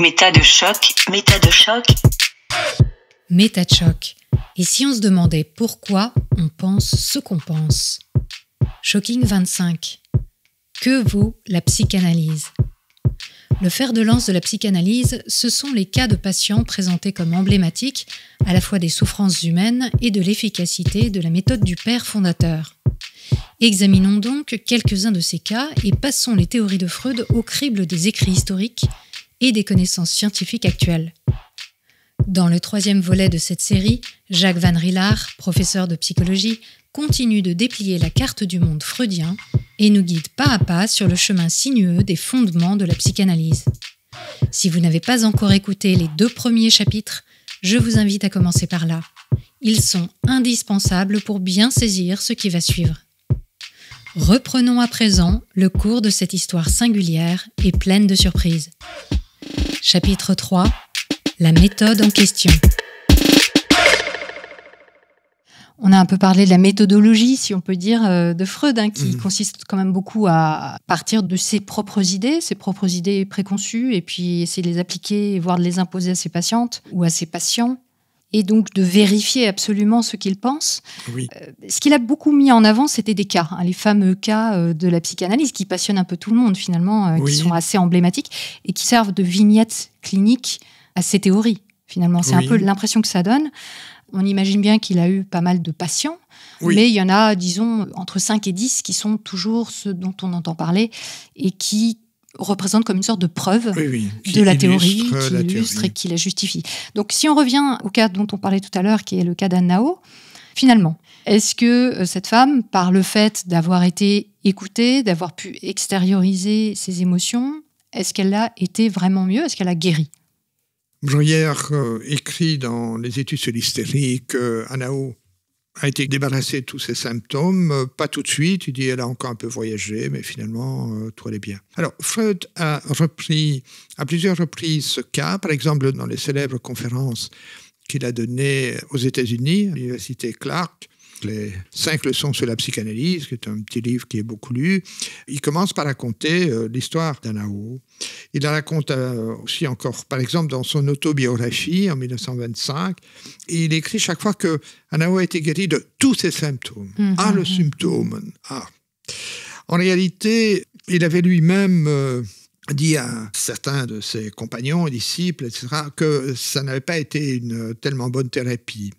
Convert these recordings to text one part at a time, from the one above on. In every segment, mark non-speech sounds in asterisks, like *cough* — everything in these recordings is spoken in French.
Méta de choc, méta de choc. Méta de choc. Et si on se demandait pourquoi on pense ce qu'on pense Shocking 25. Que vaut la psychanalyse Le fer de lance de la psychanalyse, ce sont les cas de patients présentés comme emblématiques à la fois des souffrances humaines et de l'efficacité de la méthode du père fondateur. Examinons donc quelques-uns de ces cas et passons les théories de Freud au crible des écrits historiques et des connaissances scientifiques actuelles. Dans le troisième volet de cette série, Jacques Van Rillard, professeur de psychologie, continue de déplier la carte du monde freudien et nous guide pas à pas sur le chemin sinueux des fondements de la psychanalyse. Si vous n'avez pas encore écouté les deux premiers chapitres, je vous invite à commencer par là. Ils sont indispensables pour bien saisir ce qui va suivre. Reprenons à présent le cours de cette histoire singulière et pleine de surprises. Chapitre 3 La méthode en question. On a un peu parlé de la méthodologie, si on peut dire, euh, de Freud, hein, qui mm. consiste quand même beaucoup à partir de ses propres idées, ses propres idées préconçues, et puis essayer de les appliquer, voire de les imposer à ses patientes ou à ses patients et donc de vérifier absolument ce qu'il pense. Euh, ce qu'il a beaucoup mis en avant, c'était des cas, hein, les fameux cas euh, de la psychanalyse qui passionnent un peu tout le monde finalement, euh, qui sont assez emblématiques et qui servent de vignettes cliniques à ses théories finalement. C'est un peu l'impression que ça donne. On imagine bien qu'il a eu pas mal de patients, mais il y en a, disons, entre 5 et 10 qui sont toujours ceux dont on entend parler et qui représente comme une sorte de preuve de la théorie, qui la et qui la justifie. Donc si on revient au cas dont on parlait tout à l'heure, qui est le cas d'Annao, finalement, est-ce que euh, cette femme, par le fait d'avoir été écoutée, d'avoir pu extérioriser ses émotions, est-ce qu'elle a été vraiment mieux Est-ce qu'elle a guéri Bruyère euh, écrit dans les études sur l'hystérie que euh, a été débarrassée de tous ses symptômes, euh, pas tout de suite, il dit elle a encore un peu voyagé, mais finalement, euh, tout allait bien. Alors, Freud a repris à plusieurs reprises ce cas, par exemple dans les célèbres conférences qu'il a données aux États-Unis, à l'université Clark, les cinq leçons sur la psychanalyse, qui est un petit livre qui est beaucoup lu. Il commence par raconter euh, l'histoire d'Anao. Il la raconte euh, aussi encore, par exemple, dans son autobiographie en 1925. il écrit chaque fois que Anao a été guéri de tous ses symptômes. Mm-hmm. Ah, le symptôme. Ah. En réalité, il avait lui-même euh, dit à certains de ses compagnons, et disciples, etc., que ça n'avait pas été une tellement bonne thérapie.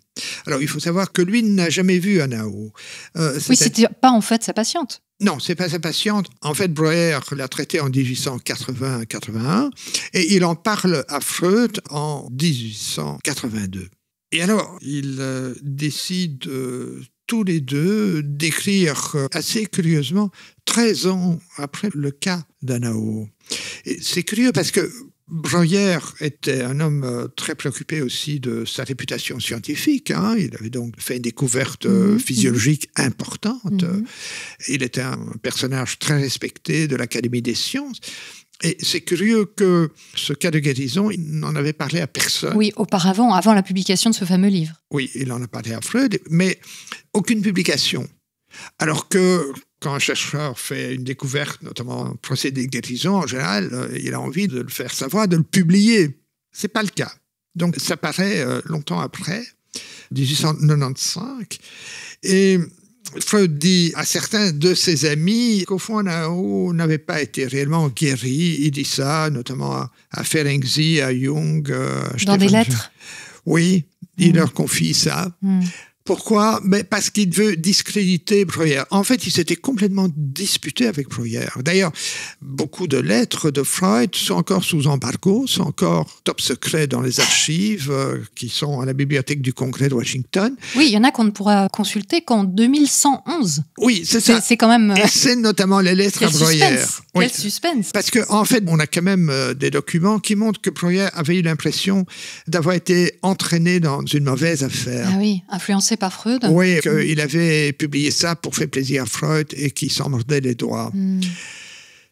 Alors, il faut savoir que lui n'a jamais vu Anao. Euh, oui, c'était pas en fait sa patiente. Non, c'est pas sa patiente. En fait, Breuer l'a traité en 1880-81 et il en parle à Freud en 1882. Et alors, ils euh, décident euh, tous les deux d'écrire euh, assez curieusement 13 ans après le cas d'Anao. C'est curieux parce que Breuer était un homme euh, très préoccupé aussi de sa réputation scientifique. Hein. Il avait donc fait une découverte euh, mhm. physiologique importante. Mhm. Il était un personnage très respecté de l'Académie des sciences. Et c'est curieux que ce cas de guérison, il n'en avait parlé à personne. Oui, auparavant, avant la publication de ce fameux livre. Oui, il en a parlé à Freud, mais aucune publication. Alors que quand un chercheur fait une découverte, notamment un procédé guérison en général, euh, il a envie de le faire savoir, de le publier. C'est pas le cas. Donc, ça paraît euh, longtemps après, 1895. Et Freud dit à certains de ses amis qu'au fond, on n'avait pas été réellement guéri. Il dit ça, notamment à, Ferenczi, à Jung. Euh, Dans des lettres Oui, il hmm. leur confie ça. Hmm. Pourquoi Mais Parce qu'il veut discréditer Breuer. En fait, il s'était complètement disputé avec Breuer. D'ailleurs, beaucoup de lettres de Freud sont encore sous embargo, sont encore top secret dans les archives euh, qui sont à la bibliothèque du Congrès de Washington. Oui, il y en a qu'on ne pourra consulter qu'en 2111. Oui, c'est ça. C'est quand même. Euh, c'est notamment les lettres à Breuer. Suspense. Quel suspense. Parce qu'en en fait, on a quand même euh, des documents qui montrent que Breuer avait eu l'impression d'avoir été entraîné dans une mauvaise affaire. Ah oui, influencé pas Freud Oui, il avait publié ça pour faire plaisir à Freud et qui s'en mordait les doigts. Hmm.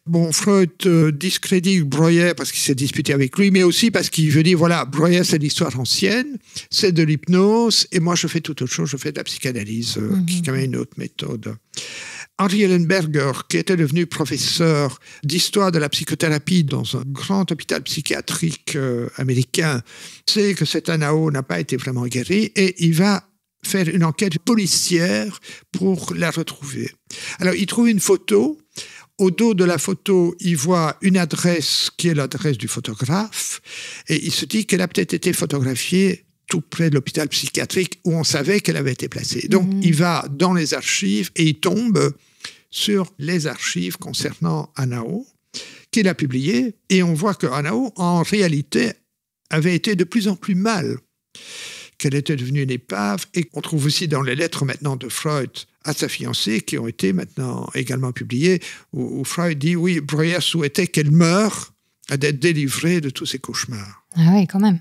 Bon, Freud euh, discrédite Breuer parce qu'il s'est disputé avec lui, mais aussi parce qu'il veut dire, voilà, Breuer, c'est l'histoire ancienne, c'est de l'hypnose, et moi, je fais tout autre chose, je fais de la psychanalyse, euh, hmm. qui est quand même une autre méthode. Henri Ellenberger, qui était devenu professeur d'histoire de la psychothérapie dans un grand hôpital psychiatrique euh, américain, sait que cet anao n'a pas été vraiment guéri et il va faire une enquête policière pour la retrouver. Alors, il trouve une photo. Au dos de la photo, il voit une adresse qui est l'adresse du photographe et il se dit qu'elle a peut-être été photographiée tout près de l'hôpital psychiatrique où on savait qu'elle avait été placée. Donc, mhm. il va dans les archives et il tombe sur les archives concernant Anao qu'il a publiées et on voit que Anao, en réalité, avait été de plus en plus mal qu'elle était devenue une épave. Et qu'on trouve aussi dans les lettres maintenant de Freud à sa fiancée, qui ont été maintenant également publiées, où, où Freud dit Oui, Breuer souhaitait qu'elle meure d'être délivrée de tous ses cauchemars. Ah oui, quand même.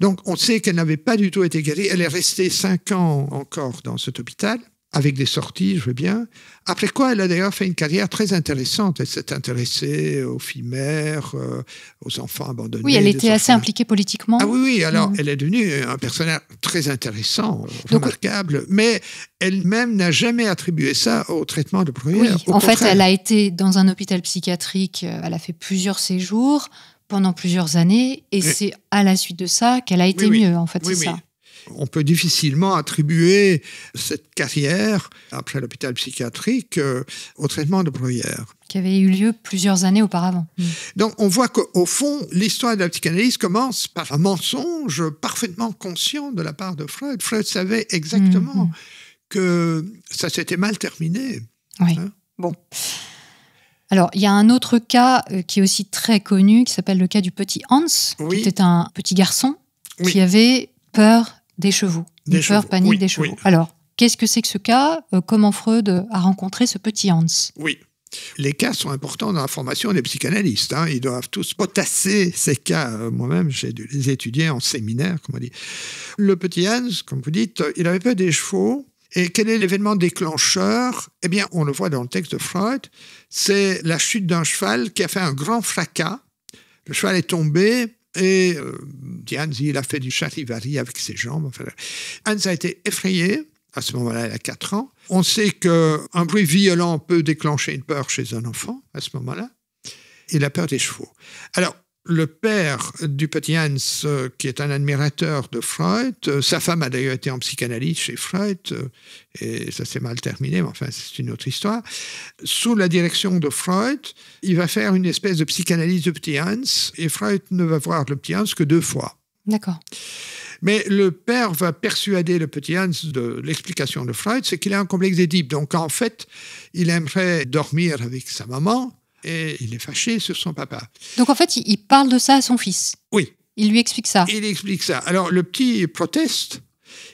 Donc on sait qu'elle n'avait pas du tout été guérie. Elle est restée cinq ans encore dans cet hôpital avec des sorties, je veux bien. Après quoi, elle a d'ailleurs fait une carrière très intéressante. Elle s'est intéressée aux filles mères, euh, aux enfants abandonnés. Oui, elle était assez impliquée politiquement. Ah oui, alors mm. elle est devenue un personnage très intéressant, remarquable, mais elle-même n'a jamais attribué ça au traitement de Bruyère. en fait, elle a été dans un hôpital psychiatrique, euh, elle a fait plusieurs séjours pendant plusieurs années, et c'est à la suite de ça qu'elle a été mieux, en fait, c'est ça. On peut difficilement attribuer cette carrière, après l'hôpital psychiatrique, euh, au traitement de bruyère. Qui avait eu lieu plusieurs années auparavant. Mm. Donc on voit qu'au fond, l'histoire de la psychanalyse commence par un mensonge parfaitement conscient de la part de Freud. Freud savait exactement mm, mm. que ça s'était mal terminé. Oui. Hein bon. Alors, il y a un autre cas euh, qui est aussi très connu, qui s'appelle le cas du petit Hans, qui était un petit garçon qui avait peur des chevaux. Des chevaux. panique des chevaux. Alors, qu'est-ce que c'est que ce cas euh, Comment Freud a rencontré ce petit Hans Oui. Les cas sont importants dans la formation des psychanalystes. Hein. Ils doivent tous potasser ces cas. Euh, moi-même, j'ai dû les étudier en séminaire, comme on dit. Le petit Hans, comme vous dites, euh, il avait peur des chevaux. Et quel est l'événement déclencheur Eh bien, on le voit dans le texte de Freud, c'est la chute d'un cheval qui a fait un grand fracas. Le cheval est tombé, et euh, Hans, il a fait du charivari avec ses jambes. Enfin, Hans a été effrayé. À ce moment-là, elle a 4 ans. On sait qu'un bruit violent peut déclencher une peur chez un enfant à ce moment-là. Et la peur des chevaux. Alors, le père du petit Hans, euh, qui est un admirateur de Freud, euh, sa femme a d'ailleurs été en psychanalyse chez Freud, euh, et ça s'est mal terminé, mais enfin c'est une autre histoire, sous la direction de Freud, il va faire une espèce de psychanalyse du petit Hans, et Freud ne va voir le petit Hans que deux fois. D'accord. Mais le père va persuader le petit Hans de l'explication de Freud, c'est qu'il a un complexe d'Édipe. Donc en fait, il aimerait dormir avec sa maman, et il est fâché sur son papa. Donc en fait, il parle de ça à son fils. Oui. Il lui explique ça. Il explique ça. Alors le petit proteste,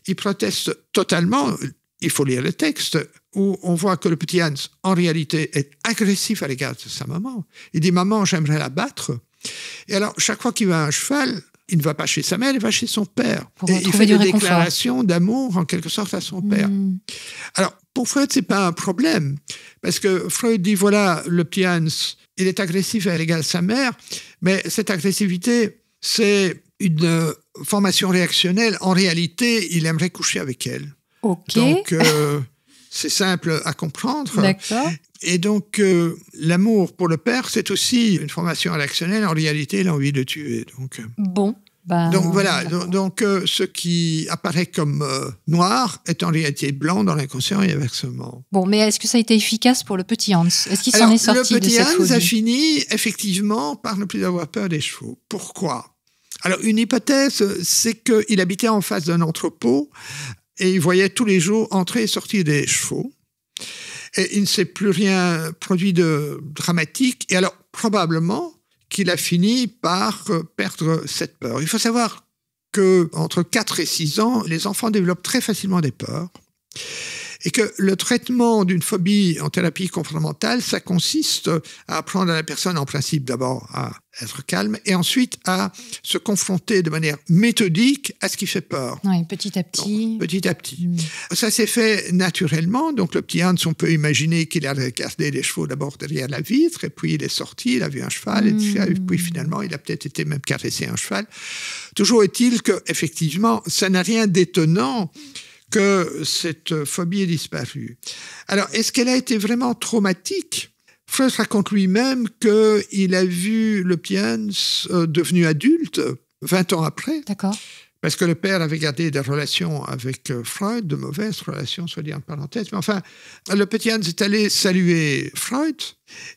il proteste totalement, il faut lire le texte, où on voit que le petit Hans, en réalité, est agressif à l'égard de sa maman. Il dit, maman, j'aimerais la battre. Et alors, chaque fois qu'il va à un cheval, il ne va pas chez sa mère, il va chez son père. et il fait des déclarations d'amour, en quelque sorte, à son père. Hmm. Alors, pour Freud, c'est pas un problème. Parce que Freud dit, voilà, le petit Hans, il est agressif à l'égard sa mère, mais cette agressivité, c'est une formation réactionnelle. En réalité, il aimerait coucher avec elle. Donc, euh, *laughs* c'est simple à comprendre. Et donc, euh, l'amour pour le père, c'est aussi une formation réactionnelle. En réalité, il a envie de tuer. Donc, bon. Bah, donc euh, voilà, donc, euh, ce qui apparaît comme euh, noir est en réalité blanc dans l'inconscient et inversement. Bon, mais est-ce que ça a été efficace pour le petit Hans Est-ce qu'il s'en est sorti Le petit Hans a fini effectivement par ne plus avoir peur des chevaux. Pourquoi Alors une hypothèse, c'est qu'il habitait en face d'un entrepôt et il voyait tous les jours entrer et sortir des chevaux. Et il ne s'est plus rien produit de dramatique. Et alors probablement il a fini par euh, perdre cette peur. Il faut savoir que entre 4 et 6 ans, les enfants développent très facilement des peurs et que le traitement d'une phobie en thérapie comportementale, ça consiste à apprendre à la personne, en principe, d'abord à être calme et ensuite à se confronter de manière méthodique à ce qui fait peur. Oui, petit à petit. petit à petit. Mm. Ça s'est fait naturellement. Donc, le petit Hans, on peut imaginer qu'il a regardé les chevaux d'abord derrière la vitre, et puis il est sorti, il a vu un cheval, et puis mm. finalement, il a peut-être été même caressé un cheval. Toujours est-il que, effectivement, ça n'a rien d'étonnant que cette phobie ait disparu. Alors, est-ce qu'elle a été vraiment traumatique Freud raconte lui-même qu'il a vu le piens euh, devenu adulte 20 ans après. D'accord parce que le père avait gardé des relations avec euh, Freud, de mauvaises relations, soit dit en parenthèse. Mais enfin, le petit Hans est allé saluer Freud,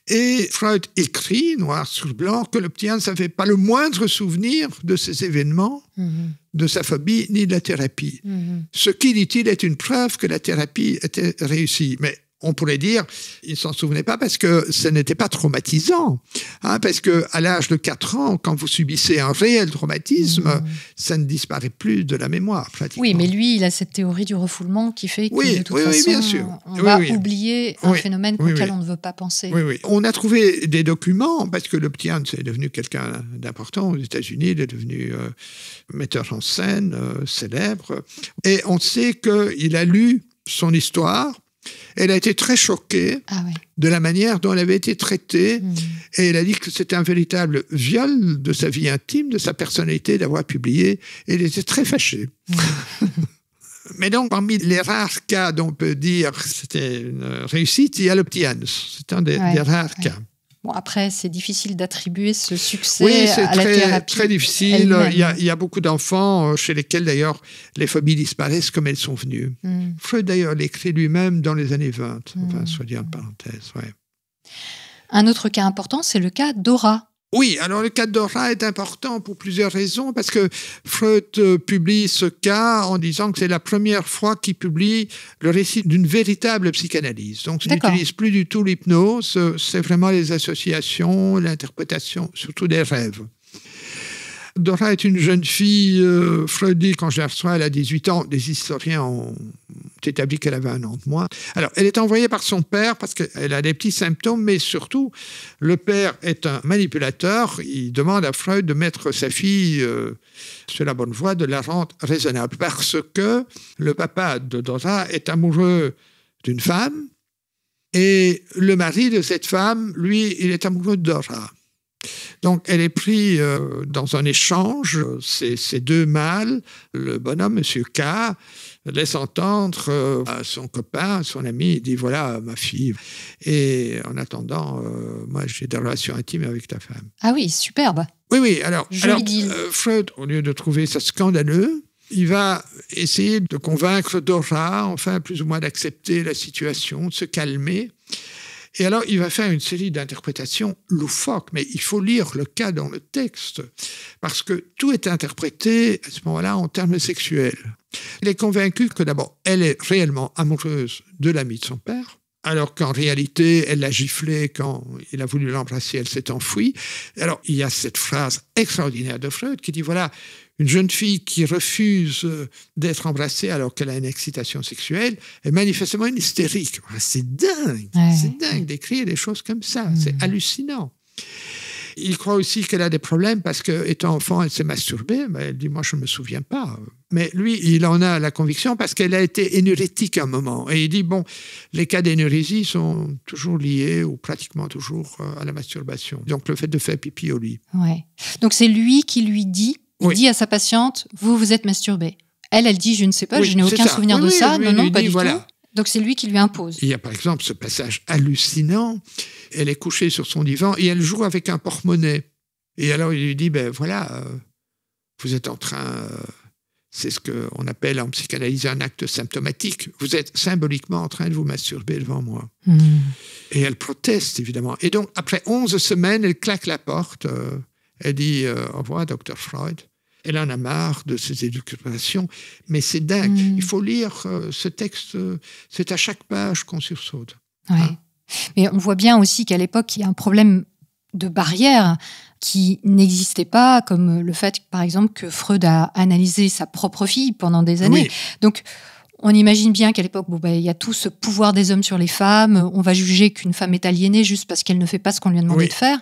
et Freud écrit, noir sur blanc, que le petit Hans n'avait pas le moindre souvenir de ces événements, mm-hmm. de sa phobie, ni de la thérapie. Mm-hmm. Ce qui, dit-il, est une preuve que la thérapie était réussie. Mais on pourrait dire, il ne s'en souvenait pas parce que ce n'était pas traumatisant. Hein, parce que à l'âge de 4 ans, quand vous subissez un réel traumatisme, mmh. ça ne disparaît plus de la mémoire. Oui, mais lui, il a cette théorie du refoulement qui fait que oui, de toute façon, on va oublier un phénomène auquel on ne veut pas penser. Oui, On a trouvé des documents parce que le petit Hans est devenu quelqu'un d'important aux États-Unis, il est devenu euh, metteur en scène euh, célèbre, et on sait qu'il a lu son histoire elle a été très choquée ah de la manière dont elle avait été traitée. Hmm. Et elle a dit que c'était un véritable viol de sa vie intime, de sa personnalité, d'avoir publié. Et elle était très fâchée. Hmm. *laughs* Mais donc, parmi les rares cas dont on peut dire que c'était une réussite, il y a le petit Hans. C'est un des, rares cas. Bon, après, c'est difficile d'attribuer ce succès à très, la thérapie. très difficile. Il y, a, beaucoup d'enfants euh, chez lesquels, d'ailleurs, les familles disparaissent comme elles sont venues. Mm. Freud, d'ailleurs, l'écrit lui-même dans les années 20, enfin, hmm. soit dit en parenthèse. Ouais. Un autre cas important, c'est le cas d'Aura. Oui, alors le cas de Dora est important pour plusieurs raisons, parce que Freud euh, publie ce cas en disant que c'est la première fois qu'il publie le récit d'une véritable psychanalyse. Donc, il n'utilise plus du tout l'hypnose, euh, c'est vraiment les associations, l'interprétation, surtout des rêves. Dora est une jeune fille euh, Freud dit, Quand je la elle a 18 ans. des historiens ont établi qu'elle avait un an de moins. Alors, elle est envoyée par son père parce qu'elle a des petits symptômes, mais surtout, le père est un manipulateur. Il demande à Freud de mettre sa fille euh, sur la bonne voie, de la rendre raisonnable. Parce que le papa de Dora est amoureux d'une femme et le mari de cette femme, lui, il est amoureux de Dora. Donc elle est prise euh, dans un échange, ces, deux mâles, le bonhomme, M. K, laisse entendre euh, à son copain, à son ami, il dit voilà ma fille. Et en attendant, euh, moi j'ai des relations intimes avec ta femme. Ah oui, superbe. Oui, oui, alors, alors Freud, au lieu de trouver ça scandaleux, il va essayer de convaincre Dora, enfin plus ou moins d'accepter la situation, de se calmer. Et alors, il va faire une série d'interprétations loufoques, mais il faut lire le cas dans le texte, parce que tout est interprété à ce moment-là en termes sexuels. Il est convaincu que d'abord, elle est réellement amoureuse de l'ami de son père, alors qu'en réalité, elle l'a giflé quand il a voulu l'embrasser, elle s'est enfuie. Alors, il y a cette phrase extraordinaire de Freud qui dit, voilà, une jeune fille qui refuse euh, d'être embrassée alors qu'elle a une excitation sexuelle est manifestement une hystérique. Ah, c'est dingue, c'est dingue d'écrire des choses comme ça, hmm. c'est hallucinant. Il croit aussi qu'elle a des problèmes parce qu'étant enfant, elle s'est masturbée. Mais elle dit, moi, je ne me souviens pas. Mais lui, il en a la conviction parce qu'elle a été énurétique un moment. Et il dit, bon, les cas d'énurésie sont toujours liés ou pratiquement toujours euh, à la masturbation. Donc, le fait de faire pipi au lit. Donc, c'est lui qui lui dit il dit à sa patiente, vous vous êtes masturbée. Elle, elle dit, je ne sais pas, je n'ai aucun souvenir de ça. non, non, pas du tout. Donc c'est lui qui lui impose. Il y a par exemple ce passage hallucinant. Elle est couchée sur son divan et elle joue avec un porte-monnaie. Et alors il lui dit, ben voilà, euh, vous êtes en train, euh, c'est ce qu'on appelle en psychanalyse un acte symptomatique. Vous êtes symboliquement en train de vous masturber devant moi. Hmm. Et elle proteste évidemment. Et donc après 11 semaines, elle claque la porte. Euh, elle dit, au revoir, docteur Freud. Elle en a marre de ses éducations, mais c'est dingue. Mm. Il faut lire euh, ce texte, euh, c'est à chaque page qu'on sursaute. Ah. mais on voit bien aussi qu'à l'époque, il y a un problème de barrière qui n'existait pas, comme le fait, par exemple, que Freud a analysé sa propre fille pendant des années. Donc, on imagine bien qu'à l'époque, bon, ben, il y a tout ce pouvoir des hommes sur les femmes. On va juger qu'une femme est aliénée juste parce qu'elle ne fait pas ce qu'on lui a demandé de faire.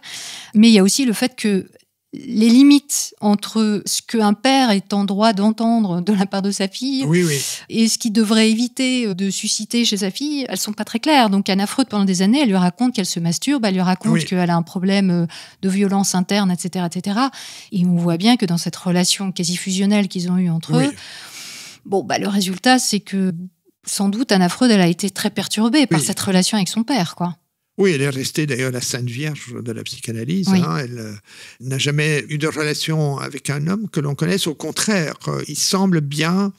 Mais il y a aussi le fait que les limites entre ce qu'un père est en droit d'entendre de la part de sa fille et ce qu'il devrait éviter de susciter chez sa fille, elles sont pas très claires. Donc Anna Freud, pendant des années, elle lui raconte qu'elle se masturbe, elle lui raconte qu'elle a un problème euh, de violence interne, etc., etc. Et on voit bien que dans cette relation quasi fusionnelle qu'ils ont eue entre eux, bon, bah, le résultat, c'est que sans doute Anna Freud, elle a été très perturbée par cette relation avec son père, quoi. Oui, elle est restée d'ailleurs la sainte vierge de la psychanalyse. Hein. elle euh, n'a jamais eu de relation avec un homme que l'on connaisse. Au contraire, euh, il semble bien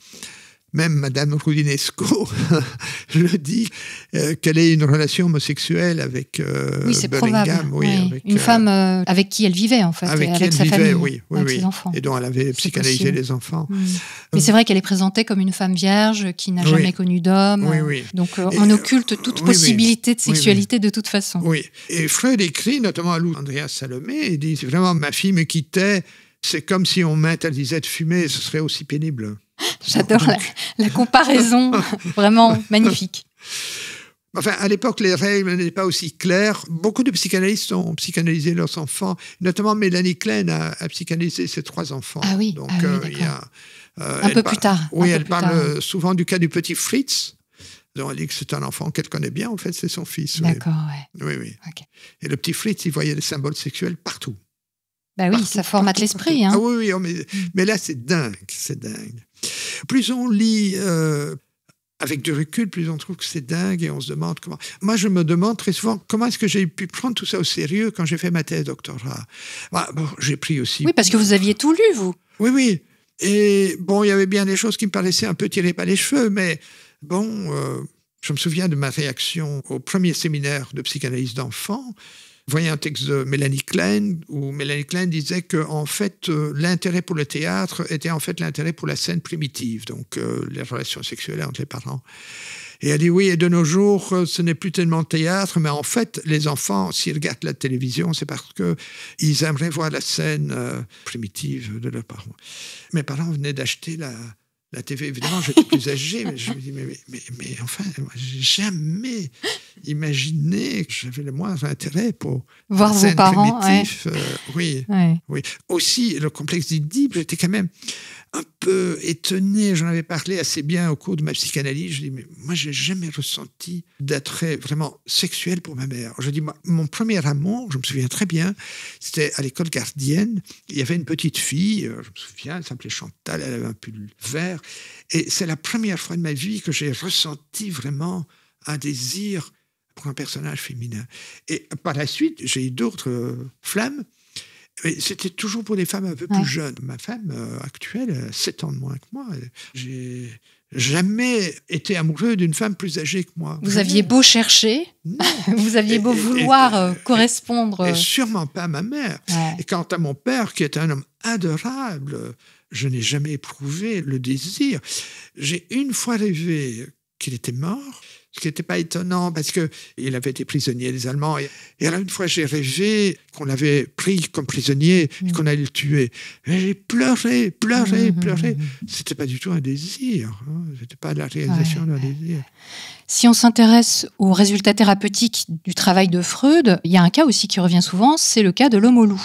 même Madame Roudinesco le *laughs* dit, euh, qu'elle ait une relation homosexuelle avec euh, oui, Oui, Avec, une euh, femme euh, avec qui elle vivait, en fait. Avec, sa famille, avec ses enfants. Et dont elle avait psychanalysé les enfants. Mm. Mais c'est vrai qu'elle est présentée comme une femme vierge qui n'a jamais connu d'homme. Donc on occulte toute possibilité de sexualité de toute façon. Oui. Et Freud écrit, notamment à Lou Andréa Salomé, il dit vraiment, ma fille me quittait c'est comme si on mentalisait de fumer, ce serait aussi pénible. *gasps* J'adore la, comparaison, *laughs* vraiment magnifique. Enfin, à l'époque, les règles n'étaient pas aussi claires. Beaucoup de psychanalystes ont psychanalysé leurs enfants, notamment Mélanie Klein a, psychanalysé ses trois enfants. Ah, ah Donc, euh, euh, un peu plus tard. Oui, elle parle euh, souvent du cas du petit Fritz. Donc, elle dit que c'est un enfant qu'elle connaît bien, en fait, c'est son fils. D'accord, oui. Oui, Et le petit Fritz, il voyait des symboles sexuels partout. Bah oui, ça formate l'esprit. Hein. Ah oui, oui, oh, mais, là, c'est dingue, c'est dingue. Plus on lit euh, avec du recul, plus on trouve que c'est dingue et on se demande comment. Moi, je me demande très souvent comment est-ce que j'ai pu prendre tout ça au sérieux quand j'ai fait ma thèse doctorat. Bah, j'ai pris aussi. Oui, parce que vous aviez tout lu, vous. Oui, oui. Et bon, il y avait bien des choses qui me paraissaient un peu tirées par les cheveux, mais bon, euh, je me souviens de ma réaction au premier séminaire de psychanalyse d'enfants voyez un texte de Mélanie Klein où Mélanie Klein disait que en fait euh, l'intérêt pour le théâtre était en fait l'intérêt pour la scène primitive, donc euh, les relations sexuelles entre les parents. Et elle dit oui, et de nos jours, euh, ce n'est plus tellement théâtre, mais en fait, les enfants, s'ils regardent la télévision, c'est parce qu'ils aimeraient voir la scène primitive de leurs parents. Mes parents venaient d'acheter la, la TV, évidemment, j'étais plus âgé, mais je me dis, mais, mais, mais, enfin, j'ai jamais imaginé que j'avais le moindre intérêt pour voir vos parents. Euh, oui, oui. Aussi, le complexe d'Oedipe, j'étais quand même un peu étonné. J'en avais parlé assez bien au cours de ma psychanalyse. Je dis, mais moi, j'ai jamais ressenti d'attrait vraiment sexuel pour ma mère. Je dis, mon premier amour, je me souviens très bien, c'était à l'école gardienne. Il y avait une petite fille, euh, je me souviens, elle s'appelait Chantal, elle avait un pull vert. Et c'est la première fois de ma vie que j'ai ressenti vraiment un désir pour un personnage féminin. Et par la suite, j'ai eu d'autres euh, flammes c'était toujours pour des femmes un peu plus jeunes. Ma femme euh, actuelle, a 7 ans de moins que moi, j'ai jamais été amoureux d'une femme plus âgée que moi. Vous aviez beau chercher, *laughs* vous aviez beau vouloir euh, correspondre. sûrement pas ma mère. Et quant à mon père, qui est un homme adorable, je n'ai jamais éprouvé le désir. J'ai une fois rêvé qu'il était mort ce qui n'était pas étonnant parce que il avait été prisonnier des Allemands. Et, et alors une fois, j'ai rêvé qu'on l'avait pris comme prisonnier et mm. qu'on allait le tuer. J'ai pleuré, pleuré, mm, mm, pleuré. C'était pas du tout un désir. Ce hein. C'était pas la réalisation d'un désir. Si on s'intéresse aux résultats thérapeutiques du travail de Freud, il y a un cas aussi qui revient souvent, c'est le cas de l'homme au loup.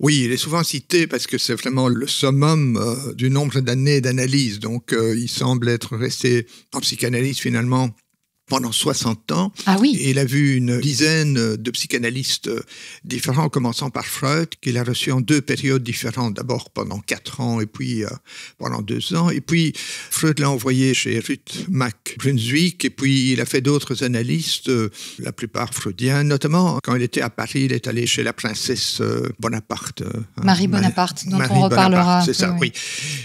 Oui, il est souvent cité parce que c'est vraiment le summum euh, du nombre d'années d'analyse. Donc, euh, il semble être resté en psychanalyse finalement pendant 60 ans. Ah oui. Et il a vu une dizaine de psychanalystes euh, différents, commençant par Freud, qu'il a reçu en deux périodes différentes. D'abord pendant 4 ans et puis euh, pendant 2 ans. Et puis Freud l'a envoyé chez Ruth Mack Brunswick et puis il a fait d'autres analystes, euh, la plupart freudiens, notamment quand il était à Paris, il est allé chez la princesse Bonaparte. Hein, Marie Bonaparte, dont on reparlera. C'est ça, oui.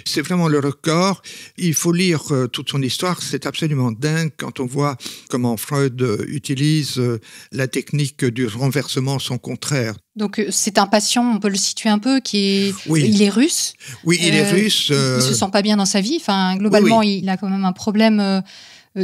C'est vraiment le record. Il faut lire toute son histoire. C'est absolument dingue quand on voit comment Freud utilise euh, la technique du renversement son contraire. Donc euh, c'est un patient, on peut le situer un peu, qui est, oui. il est russe. Oui, il est euh, russe. Il se sent pas bien dans sa vie. Enfin, globalement, il a quand même un problème.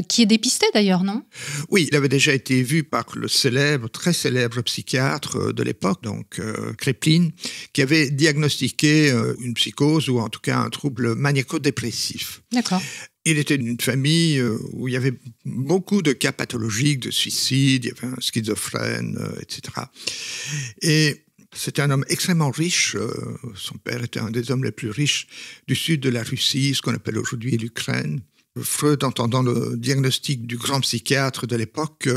qui est dépisté d'ailleurs, non Oui, il avait déjà été vu par le célèbre, très célèbre psychiatre de l'époque, donc Kreplin, qui avait diagnostiqué une psychose ou en tout cas un trouble maniaco-dépressif. D'accord. Il était d'une famille euh, où il y avait beaucoup de cas pathologiques, de suicides, il y avait un schizophrène, euh, etc. Et c'était un homme extrêmement riche. Euh, son père était un des hommes les plus riches du sud de la Russie, ce qu'on appelle aujourd'hui l'Ukraine. Freud, entendant le diagnostic du grand psychiatre de l'époque,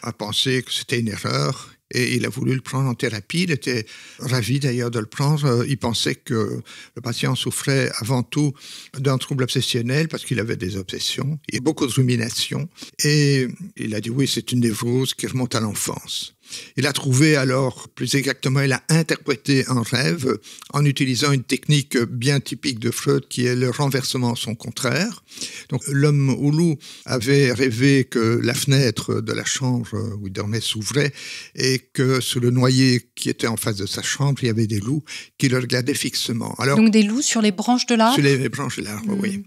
a pensé que c'était une erreur et il a voulu le prendre en thérapie. Il était ravi d'ailleurs de le prendre. Euh, il pensait que le patient souffrait avant tout d'un trouble obsessionnel parce qu'il avait des obsessions et beaucoup de ruminations. Et il a dit oui, c'est une névrose qui remonte à l'enfance. Il a trouvé alors, plus exactement, il a interprété un rêve en utilisant une technique bien typique de Freud qui est le renversement son contraire. Donc l'homme au loup avait rêvé que la fenêtre de la chambre où il dormait s'ouvrait et que sous le noyer qui était en face de sa chambre, il y avait des loups qui le regardaient fixement. Alors, Donc des loups sur les branches de l'arbre Sur les branches de l'arbre, oui. Hmm.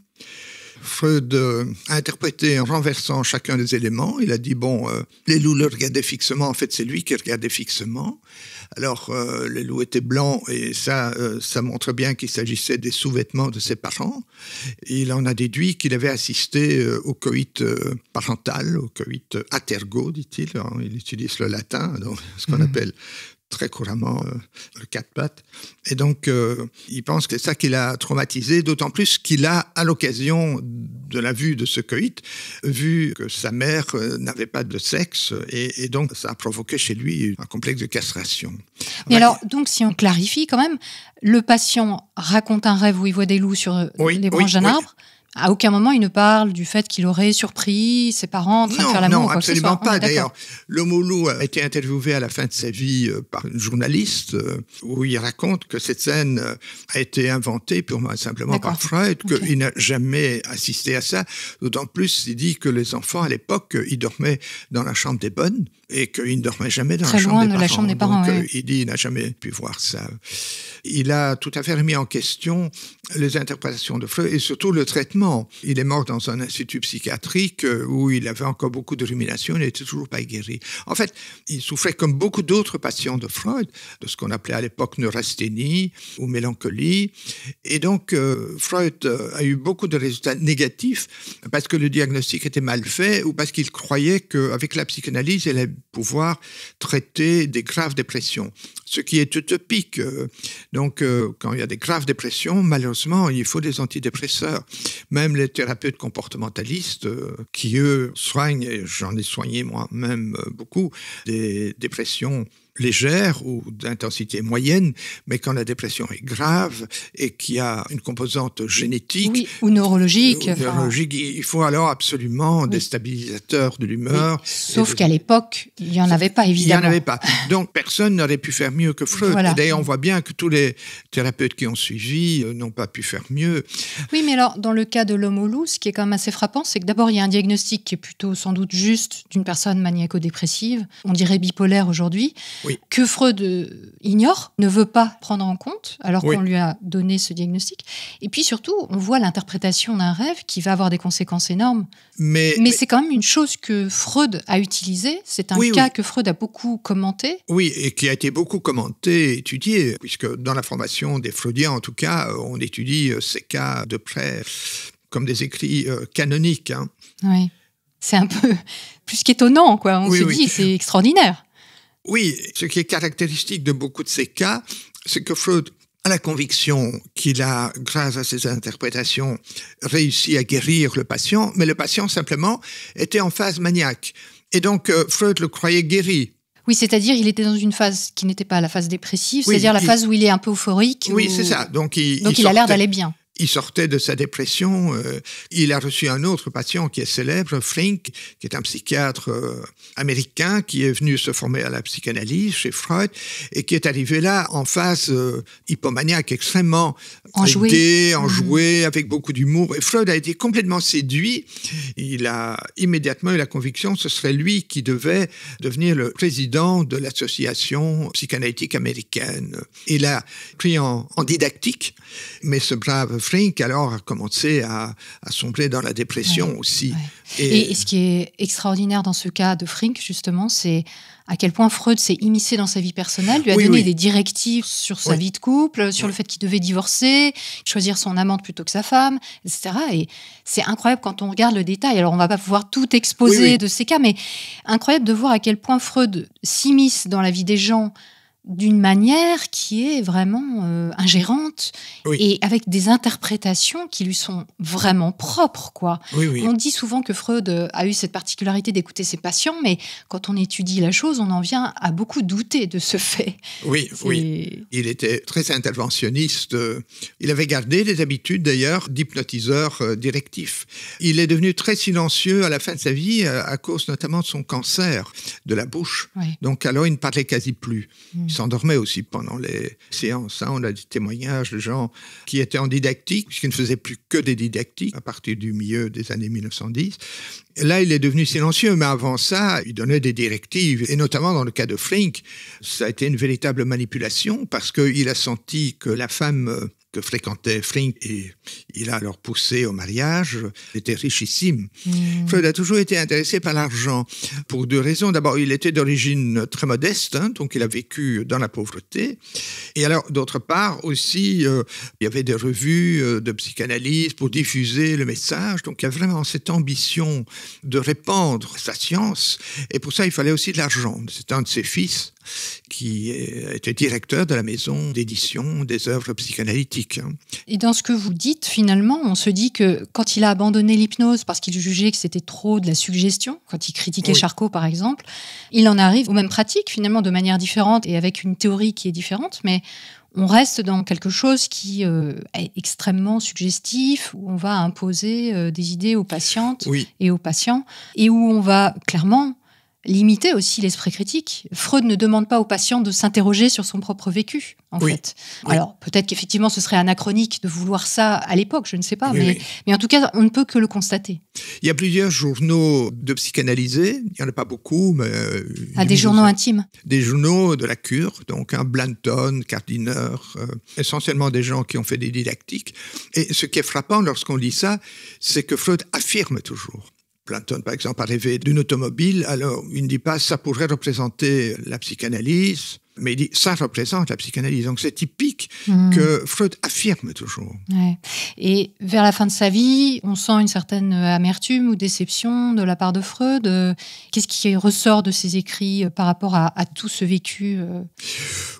Freud euh, a interprété en renversant chacun des éléments. Il a dit, bon, euh, les loups le regardaient fixement, en fait c'est lui qui regardait fixement. Alors euh, les loups étaient blancs et ça, ça montre bien qu'il s'agissait des sous-vêtements de ses parents. il en a déduit qu'il avait assisté au coït parental, au coït atergo, dit-il. Il utilise le latin, donc ce qu'on mhm. appelle très couramment euh, le quatre pattes. Et donc, euh, il pense que c'est ça qui l'a traumatisé, d'autant plus qu'il a, à l'occasion de la vue de ce coït, vu que sa mère euh, n'avait pas de sexe, et, donc ça a provoqué chez lui un complexe de castration. Et alors, donc, si on clarifie quand même, le patient raconte un rêve où il voit des loups sur les branches d'un arbre. À aucun moment, il ne parle du fait qu'il aurait surpris ses parents en train de faire l'amour. Non, absolument pas. D'ailleurs, le loup a été interviewé à la fin de sa vie euh, par une journaliste euh, où il raconte que cette scène euh, a été inventée purement et simplement par Freud, qu'il n'a jamais assisté à ça. D'autant plus, il dit que les enfants, à l'époque, ils dormaient dans la chambre des bonnes et qu'il ne dormait jamais dans la chambre, des, parents, il dit qu'il n'a jamais pu voir ça. Il a tout à fait remis en question les interprétations de Freud et surtout le traitement. Il est mort dans un institut psychiatrique euh, où il avait encore beaucoup de ruminations, il n'était toujours pas guéri. En fait, il souffrait comme beaucoup d'autres patients de Freud, de ce qu'on appelait à l'époque neurasthénie ou mélancolie. Et donc, euh, Freud euh, a eu beaucoup de résultats négatifs parce que le diagnostic était mal fait ou parce qu'il croyait qu'avec la psychanalyse et la pouvoir traiter des graves dépressions, ce qui est utopique. Donc, euh, quand il y a des graves dépressions, malheureusement, il faut des antidépresseurs. Même les thérapeutes comportementalistes, euh, qui eux soignent, et j'en ai soigné moi-même euh, beaucoup, des dépressions légère ou d'intensité moyenne, mais quand la dépression est grave et qu'il y a une composante génétique ou neurologique, il faut alors absolument des stabilisateurs de l'humeur. Sauf qu'à l'époque, il n'y en avait pas, évidemment. Il n'y en avait pas. Donc personne n'aurait pu faire mieux que Freud. D'ailleurs, on voit bien que tous les thérapeutes qui ont suivi euh, n'ont pas pu faire mieux. Oui, mais alors, dans le cas de l'homme au ce qui est quand même assez frappant, c'est que d'abord, il y a un diagnostic qui est plutôt sans doute juste d'une personne maniaco-dépressive, on dirait bipolaire aujourd'hui que Freud euh, ignore, ne veut pas prendre en compte, alors qu'on lui a donné ce diagnostic. Et puis surtout, on voit l'interprétation d'un rêve qui va avoir des conséquences énormes. Mais, c'est quand même une chose que Freud a utilisée, c'est un cas que Freud a beaucoup commenté. Oui, et qui a été beaucoup commenté, étudié, puisque dans la formation des Freudiens, en tout cas, euh, on étudie euh, ces cas de près comme des écrits canoniques. Hein. Oui. C'est un peu *laughs* plus qu'étonnant, quoi. On se dit, c'est extraordinaire. Oui, ce qui est caractéristique de beaucoup de ces cas, c'est que Freud a la conviction qu'il a, grâce à ses interprétations, réussi à guérir le patient, mais le patient simplement était en phase maniaque. Et donc euh, Freud le croyait guéri. Oui, c'est-à-dire il était dans une phase qui n'était pas la phase dépressive, c'est-à-dire la phase où il est un peu euphorique. Oui, c'est ça. Donc il, a l'air d'aller bien il sortait de sa dépression. Euh, il a reçu un autre patient qui est célèbre, Frink, qui est un psychiatre euh, américain qui est venu se former à la psychanalyse chez Freud et qui est arrivé là en phase euh, hypomaniaque, extrêmement enjoué, enjoué mmh. avec beaucoup d'humour. Et Freud a été complètement séduit. Il a immédiatement eu la conviction que ce serait lui qui devait devenir le président de l'association psychanalytique américaine. Il a pris en, en didactique, mais ce brave Frink, alors, a commencé à, sombrer dans la dépression aussi. Et, ce qui est extraordinaire dans ce cas de Frink, justement, c'est à quel point Freud s'est immiscé dans sa vie personnelle, lui a donné des directives sur sa vie de couple, sur le fait qu'il devait divorcer, choisir son amante plutôt que sa femme, etc. Et c'est incroyable quand on regarde le détail. Alors, on va pas pouvoir tout exposer de ces cas, mais incroyable de voir à quel point Freud s'immisce dans la vie des gens d'une manière qui est vraiment euh, ingérante et avec des interprétations qui lui sont vraiment propres quoi. On dit souvent que Freud a eu cette particularité d'écouter ses patients mais quand on étudie la chose, on en vient à beaucoup douter de ce fait. Oui, oui. Il était très interventionniste, il avait gardé des habitudes d'ailleurs d'hypnotiseur euh, directif. Il est devenu très silencieux à la fin de sa vie euh, à cause notamment de son cancer de la bouche. Donc alors il ne parlait quasi plus. Mm s'endormait aussi pendant les séances. Hein. On a des témoignages de gens qui étaient en didactique, puisqu'ils ne faisaient plus que des didactiques à partir du milieu des années 1910. là, il est devenu silencieux, mais avant ça, il donnait des directives. Et notamment dans le cas de Flink, ça a été une véritable manipulation parce qu'il a senti que la femme euh, fréquentait Fring et il a alors poussé au mariage, était richissime. Mm. Freud a toujours été intéressé par l'argent pour deux raisons. D'abord, il était d'origine très modeste, hein, donc il a vécu dans la pauvreté. Et alors, d'autre part, aussi, euh, il y avait des revues euh, de psychanalyse pour diffuser le message. Donc, il y a vraiment cette ambition de répandre sa science. Et pour ça, il fallait aussi de l'argent. C'est un de ses fils qui euh, était directeur de la maison d'édition des œuvres psychanalytiques. Hein. Et dans ce que vous dites, finalement, on se dit que quand il a abandonné l'hypnose parce qu'il jugeait que c'était trop de la suggestion, quand il critiquait Charcot par exemple, il en arrive aux mêmes pratiques finalement de manière différente et avec une théorie qui est différente, mais on reste dans quelque chose qui euh, est extrêmement suggestif, où on va imposer euh, des idées aux patientes et aux patients, et où on va clairement limiter aussi l'esprit critique. Freud ne demande pas au patient de s'interroger sur son propre vécu, en fait. Alors, peut-être qu'effectivement, ce serait anachronique de vouloir ça à l'époque, je ne sais pas, mais, en tout cas, on ne peut que le constater. Il y a plusieurs journaux de psychanalysés, il n'y en a pas beaucoup, mais... Euh, ah, des journaux intimes Des journaux de la cure, donc un hein, Blanton, Cardiner, euh, essentiellement des gens qui ont fait des didactiques. Et ce qui est frappant lorsqu'on lit ça, c'est que Freud affirme toujours Platon, par exemple, arrivé d'une automobile, alors il ne dit pas ça pourrait représenter la psychanalyse, mais il dit, ça représente la psychanalyse. Donc c'est typique hmm. que Freud affirme toujours. Et vers la fin de sa vie, on sent une certaine amertume ou déception de la part de Freud. Qu'est-ce qui ressort de ses écrits euh, par rapport à, tout ce vécu euh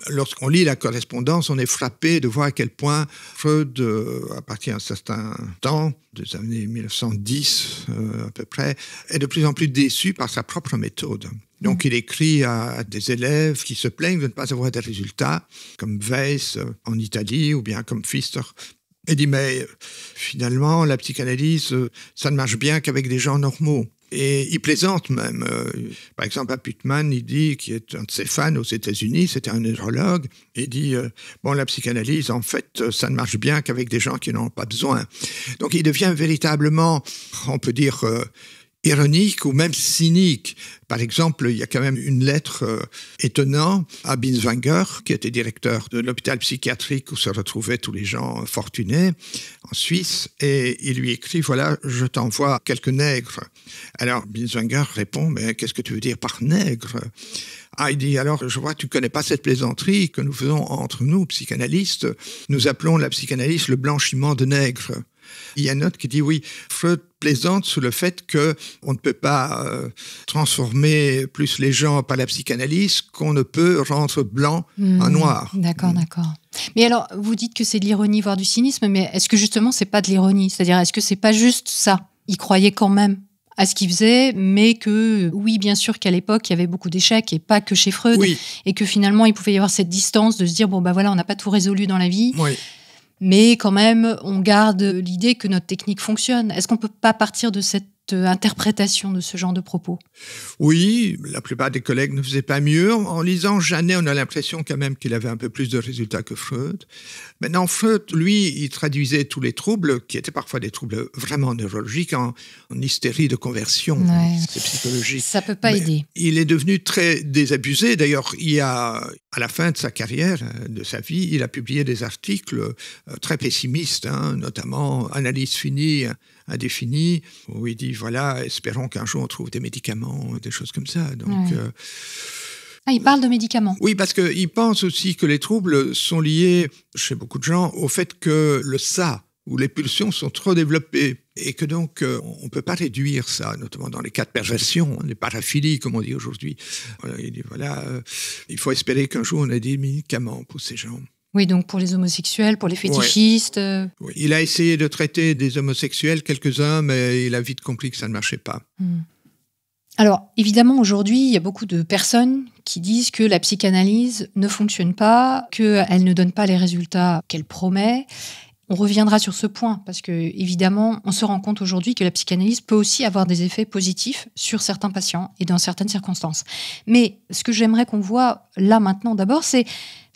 Lorsqu'on lit la correspondance, on est frappé de voir à quel point Freud, euh, à partir d'un certain temps, des années 1910 à peu près, est de plus en plus déçu par sa propre méthode. Donc il écrit à des élèves qui se plaignent de ne pas avoir des résultats, comme Weiss euh, en Italie ou bien comme Pfister. et dit, mais euh, finalement, la psychanalyse, euh, ça ne marche bien qu'avec des gens normaux. Et il plaisante même. Par exemple, à Putman, il dit, qui est un de ses fans aux États-Unis, c'était un neurologue, il dit Bon, la psychanalyse, en fait, ça ne marche bien qu'avec des gens qui n'en ont pas besoin. Donc il devient véritablement, on peut dire, ironique ou même cynique. Par exemple, il y a quand même une lettre euh, étonnante à Binswanger, qui était directeur de l'hôpital psychiatrique où se retrouvaient tous les gens fortunés en Suisse, et il lui écrit, voilà, je t'envoie quelques nègres. Alors Binswanger répond, mais qu'est-ce que tu veux dire par nègre ah, il dit, alors, je vois, tu connais pas cette plaisanterie que nous faisons entre nous, psychanalystes. Nous appelons la psychanalyse le blanchiment de nègres. Il y a une note qui dit oui, Freud plaisante sur le fait que on ne peut pas euh, transformer plus les gens par la psychanalyse qu'on ne peut rendre blanc hmm. en noir. D'accord, hmm. d'accord. Mais alors, vous dites que c'est de l'ironie voire du cynisme, mais est-ce que justement c'est pas de l'ironie C'est-à-dire, est-ce que c'est pas juste ça Il croyait quand même à ce qu'il faisait, mais que oui, bien sûr qu'à l'époque, il y avait beaucoup d'échecs et pas que chez Freud, et que finalement, il pouvait y avoir cette distance de se dire, bon, ben voilà, on n'a pas tout résolu dans la vie, oui mais quand même, on garde l'idée que notre technique fonctionne. Est-ce qu'on ne peut pas partir de cette euh, interprétation de ce genre de propos Oui, la plupart des collègues ne faisaient pas mieux. En lisant Jeannet, on a l'impression quand même qu'il avait un peu plus de résultats que Freud. Maintenant, Freud, lui, il traduisait tous les troubles, qui étaient parfois des troubles vraiment neurologiques, en, hystérie de conversion. Hein, psychologique. Ça peut pas aider. Il est devenu très désabusé. D'ailleurs, il a, à la fin de sa carrière, euh, de sa vie, il a publié des articles euh, très pessimistes, hein, notamment Analyse finie indéfinie, où il dit voilà, espérons qu'un jour on trouve des médicaments, des choses comme ça. Donc. Euh, ah, il parle de médicaments. Oui, parce qu'il pense aussi que les troubles sont liés, chez beaucoup de gens, au fait que le ça ou les pulsions sont trop développées et que donc euh, on ne peut pas réduire ça, notamment dans les cas de perversion, les paraphilies comme on dit aujourd'hui. Euh, il dit voilà, il faut espérer qu'un jour on ait des médicaments pour ces gens. Oui, donc pour les homosexuels, pour les fétichistes. Euh. il a essayé de traiter des homosexuels, quelques-uns, mais il a vite compris que ça ne marchait pas. Hmm. Alors, évidemment, aujourd'hui, il y a beaucoup de personnes qui disent que la psychanalyse ne fonctionne pas, qu'elle ne donne pas les résultats qu'elle promet. On reviendra sur ce point parce que, évidemment, on se rend compte aujourd'hui que la psychanalyse peut aussi avoir des effets positifs sur certains patients et dans certaines circonstances. Mais ce que j'aimerais qu'on voit là maintenant d'abord, c'est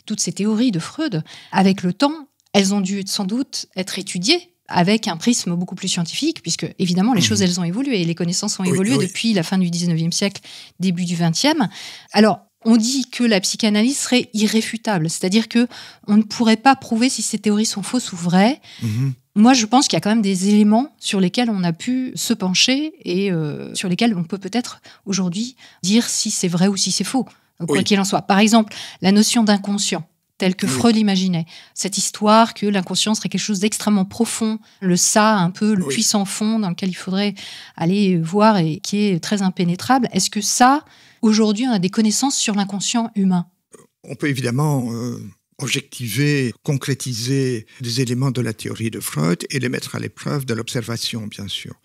toutes ces théories de Freud, avec le temps, elles ont dû sans doute être étudiées avec un prisme beaucoup plus scientifique, puisque évidemment les mhm. choses elles ont évolué et les connaissances ont évolué depuis la fin du 19e siècle, début du 20e. Alors, on dit que la psychanalyse serait irréfutable, c'est-à-dire que on ne pourrait pas prouver si ces théories sont fausses ou vraies. Mhm. Moi, je pense qu'il y a quand même des éléments sur lesquels on a pu se pencher et euh, sur lesquels on peut peut-être aujourd'hui dire si c'est vrai ou si c'est faux quoi qu'il en soit. Par exemple, la notion d'inconscient telle que Freud l'imaginait. Cette histoire que l'inconscient serait quelque chose d'extrêmement profond, le ça, un peu le puissant fond dans lequel il faudrait aller voir et qui est très impénétrable. Est-ce que ça, aujourd'hui, on a des connaissances sur l'inconscient humain euh, On peut évidemment euh, objectiver, concrétiser des éléments de la théorie de Freud et les mettre à l'épreuve de l'observation, bien sûr.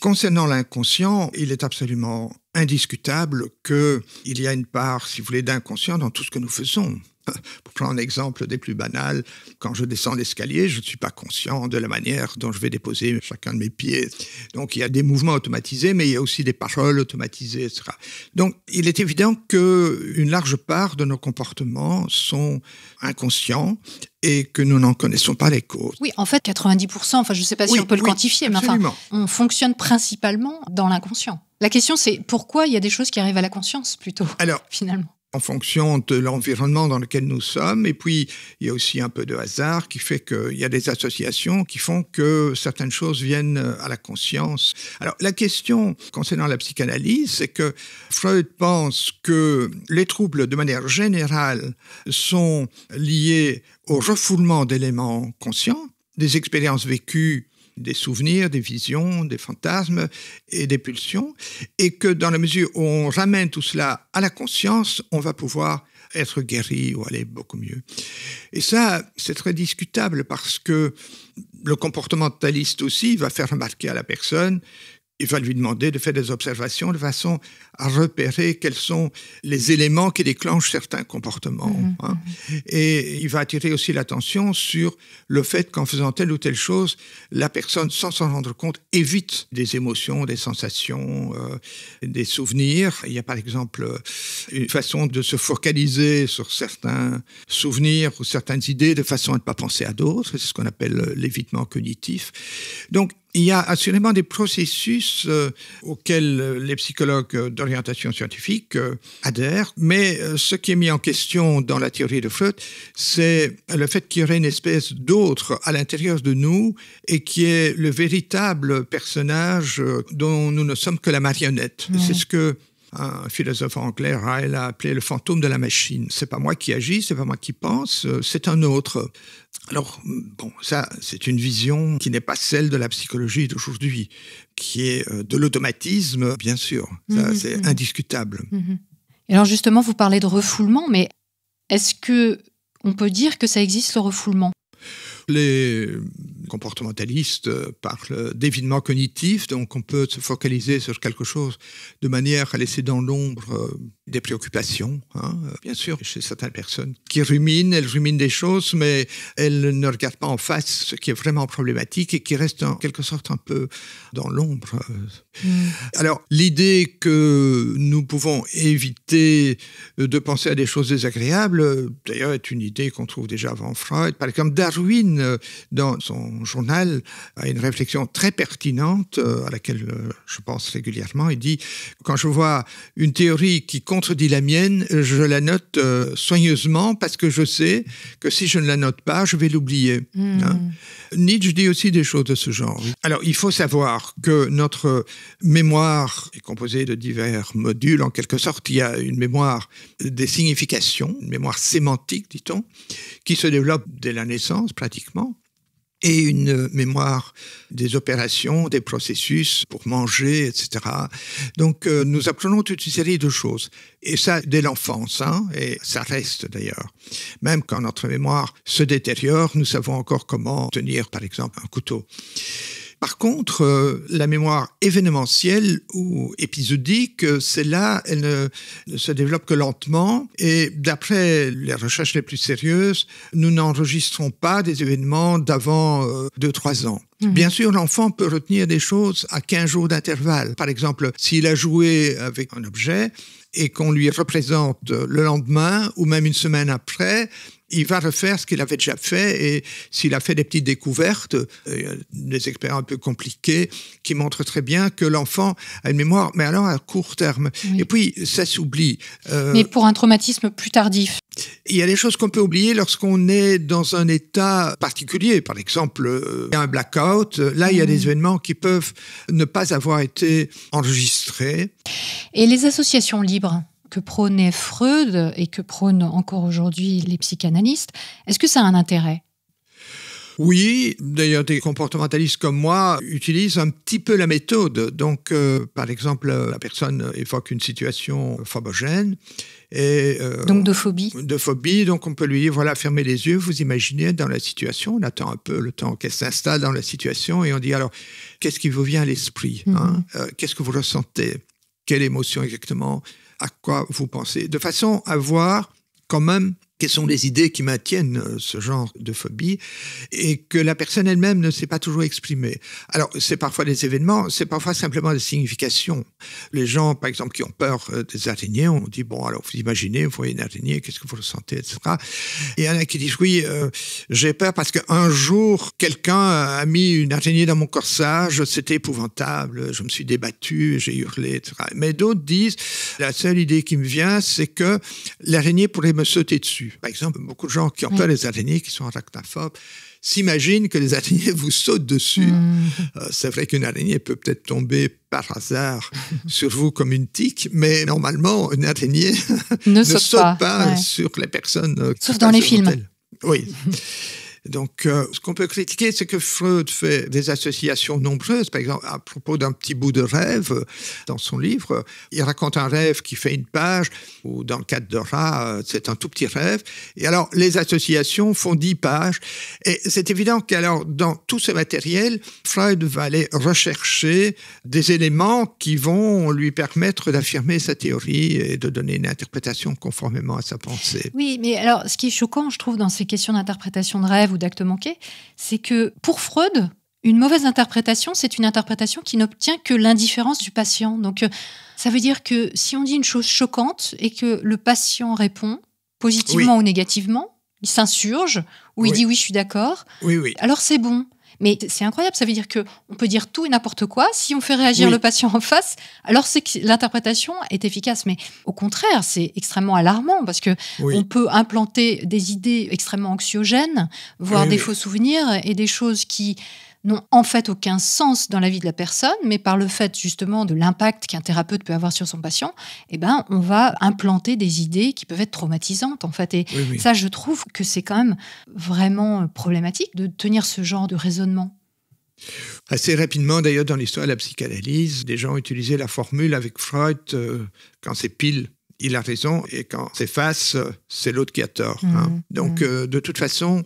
Concernant l'inconscient, il est absolument indiscutable qu'il y a une part, si vous voulez, d'inconscient dans tout ce que nous faisons. Pour prendre un exemple des plus banals, quand je descends l'escalier, je ne suis pas conscient de la manière dont je vais déposer chacun de mes pieds. Donc il y a des mouvements automatisés, mais il y a aussi des paroles automatisées, etc. Donc il est évident qu'une large part de nos comportements sont inconscients et que nous n'en connaissons pas les causes. Oui, en fait, 90%, enfin je ne sais pas si on peut le quantifier, mais enfin, on fonctionne principalement dans l'inconscient. La question, c'est pourquoi il y a des choses qui arrivent à la conscience plutôt, Alors, *laughs* finalement en fonction de l'environnement dans lequel nous sommes. Et puis, il y a aussi un peu de hasard qui fait qu'il y a des associations qui font que certaines choses viennent euh, à la conscience. Alors, la question concernant la psychanalyse, c'est que Freud pense que les troubles, de manière générale, sont liés au refoulement d'éléments conscients, des expériences vécues des souvenirs, des visions, des fantasmes et des pulsions, et que dans la mesure où on ramène tout cela à la conscience, on va pouvoir être guéri ou aller beaucoup mieux. Et ça, c'est très discutable parce que le comportementaliste aussi va faire remarquer à la personne il va lui demander de faire des observations de façon à repérer quels sont les éléments qui déclenchent certains comportements. Mhm. Hein. Et il va attirer aussi l'attention sur le fait qu'en faisant telle ou telle chose, la personne, sans s'en rendre compte, évite des émotions, des sensations, euh, des souvenirs. Il y a par exemple euh, une façon de se focaliser sur certains souvenirs ou certaines idées de façon à ne pas penser à d'autres. C'est ce qu'on appelle euh, l'évitement cognitif. Donc, il y a assurément des processus euh, auxquels euh, les psychologues d'orientation scientifique euh, adhèrent, mais ce qui est mis en question dans la théorie de Freud, c'est le fait qu'il y aurait une espèce d'autre à l'intérieur de nous et qui est le véritable personnage dont nous ne sommes que la marionnette. C'est ce que un philosophe anglais, Ryle, a appelé le fantôme de la machine. C'est pas moi qui agis, c'est pas moi qui pense, euh, c'est un autre. Alors, bon, ça, c'est une vision qui n'est pas celle de la psychologie d'aujourd'hui, qui est euh, de l'automatisme, bien sûr. Mhm, c'est mhm. indiscutable. Mhm. alors, justement, vous parlez de refoulement, mais est-ce que on peut dire que ça existe le refoulement les comportementalistes euh, parlent d'évitement cognitif, donc on peut se focaliser sur quelque chose de manière à laisser dans l'ombre euh, des préoccupations, hein. bien sûr, chez certaines personnes qui ruminent, elles ruminent des choses, mais elles ne regardent pas en face ce qui est vraiment problématique et qui reste en quelque sorte un peu dans l'ombre. Euh. Mm. Alors, l'idée que nous pouvons éviter de penser à des choses désagréables, d'ailleurs, est une idée qu'on trouve déjà avant Freud. Par exemple, Darwin euh, dans son journal a une réflexion très pertinente euh, à laquelle euh, je pense régulièrement. Il dit, quand je vois une théorie qui contredit la mienne, je la note soigneusement parce que je sais que si je ne la note pas, je vais l'oublier. Mmh. Hein Nietzsche dit aussi des choses de ce genre. Alors, il faut savoir que notre mémoire est composée de divers modules, en quelque sorte. Il y a une mémoire des significations, une mémoire sémantique, dit-on, qui se développe dès la naissance, pratiquement, et une mémoire des opérations, des processus pour manger, etc. Donc euh, nous apprenons toute une série de choses. Et ça dès l'enfance, hein, et ça reste d'ailleurs. Même quand notre mémoire se détériore, nous savons encore comment tenir par exemple un couteau. Par contre, euh, la mémoire événementielle ou épisodique, euh, celle-là, elle ne, se développe que lentement. Et d'après les recherches les plus sérieuses, nous n'enregistrons pas des événements d'avant 2-3 euh, ans. Mhm. Bien sûr, l'enfant peut retenir des choses à 15 jours d'intervalle. Par exemple, s'il a joué avec un objet et qu'on lui représente le lendemain ou même une semaine après, il va refaire ce qu'il avait déjà fait et s'il a fait des petites découvertes, euh, des expériences un peu compliquées qui montrent très bien que l'enfant a une mémoire, mais alors à court terme. Et puis, ça s'oublie. Euh, mais pour un traumatisme plus tardif il y a des choses qu'on peut oublier lorsqu'on est dans un état particulier. Par exemple, euh, il y un blackout. Là, il y a des mmh. événements qui peuvent ne pas avoir été enregistrés. Et les associations libres que prônait Freud et que prônent encore aujourd'hui les psychanalystes, est-ce que ça a un intérêt oui, d'ailleurs, des comportementalistes comme moi utilisent un petit peu la méthode. Donc, euh, par exemple, la personne évoque une situation phobogène. Et, euh, donc de phobie De phobie. Donc, on peut lui dire, voilà, fermez les yeux, vous imaginez dans la situation. On attend un peu le temps qu'elle s'installe dans la situation et on dit, alors, qu'est-ce qui vous vient à l'esprit mhm. hein euh, Qu'est-ce que vous ressentez Quelle émotion exactement à quoi vous pensez, de façon à voir quand même quelles sont les idées qui maintiennent euh, ce genre de phobie et que la personne elle-même ne s'est pas toujours exprimée. Alors, c'est parfois des événements, c'est parfois simplement des significations. Les gens, par exemple, qui ont peur euh, des araignées, on dit, bon, alors, vous imaginez, vous voyez une araignée, qu'est-ce que vous ressentez, etc. Et il y en a qui disent, oui, euh, j'ai peur parce qu'un jour, quelqu'un a mis une araignée dans mon corsage, c'était épouvantable, je me suis débattu, j'ai hurlé, etc. Mais d'autres disent, la seule idée qui me vient, c'est que l'araignée pourrait me sauter dessus. Par exemple, beaucoup de gens qui ont peur des araignées, qui sont arachnophobes, s'imaginent que les araignées *laughs* vous sautent dessus. Hmm. Euh, c'est vrai qu'une araignée peut peut-être tomber par hasard *laughs* sur vous comme une tique, mais normalement, une araignée ne, *laughs* saute, pas, sur les personnes. Euh, Sauf dans les films. Oui. Donc, euh, ce qu'on peut critiquer, c'est que Freud fait des associations nombreuses. Par exemple, à propos d'un petit bout de rêve, euh, dans son livre, il raconte un rêve qui fait une page, ou dans le cadre de Rat, euh, c'est un tout petit rêve. Et alors, les associations font dix pages. Et c'est évident qu'alors, dans tout ce matériel, Freud va aller rechercher des éléments qui vont lui permettre d'affirmer sa théorie et de donner une interprétation conformément à sa pensée. Oui, mais alors, ce qui est choquant, je trouve, dans ces questions d'interprétation de rêve, ou d'actes manqués, c'est que pour Freud, une mauvaise interprétation, c'est une interprétation qui n'obtient que l'indifférence du patient. Donc euh, ça veut dire que si on dit une chose choquante et que le patient répond positivement ou négativement, il s'insurge ou il dit oui, je suis d'accord, oui, alors c'est bon. Mais c'est incroyable, ça veut dire que on peut dire tout et n'importe quoi. Si on fait réagir le patient en face, alors c'est que l'interprétation est efficace. Mais au contraire, c'est extrêmement alarmant parce que on peut implanter des idées extrêmement anxiogènes, voire des faux souvenirs et des choses qui n'ont en fait aucun sens dans la vie de la personne, mais par le fait justement de l'impact qu'un thérapeute peut avoir sur son patient, eh ben, on va implanter des idées qui peuvent être traumatisantes en fait. Et ça, je trouve que c'est quand même vraiment euh, problématique de tenir ce genre de raisonnement. Assez rapidement, d'ailleurs, dans l'histoire de la psychanalyse, des gens utilisaient la formule avec Freud euh, quand c'est pile il a raison et quand c'est face, c'est l'autre qui a tort. Mmh, hein. mmh. Donc, euh, de toute façon,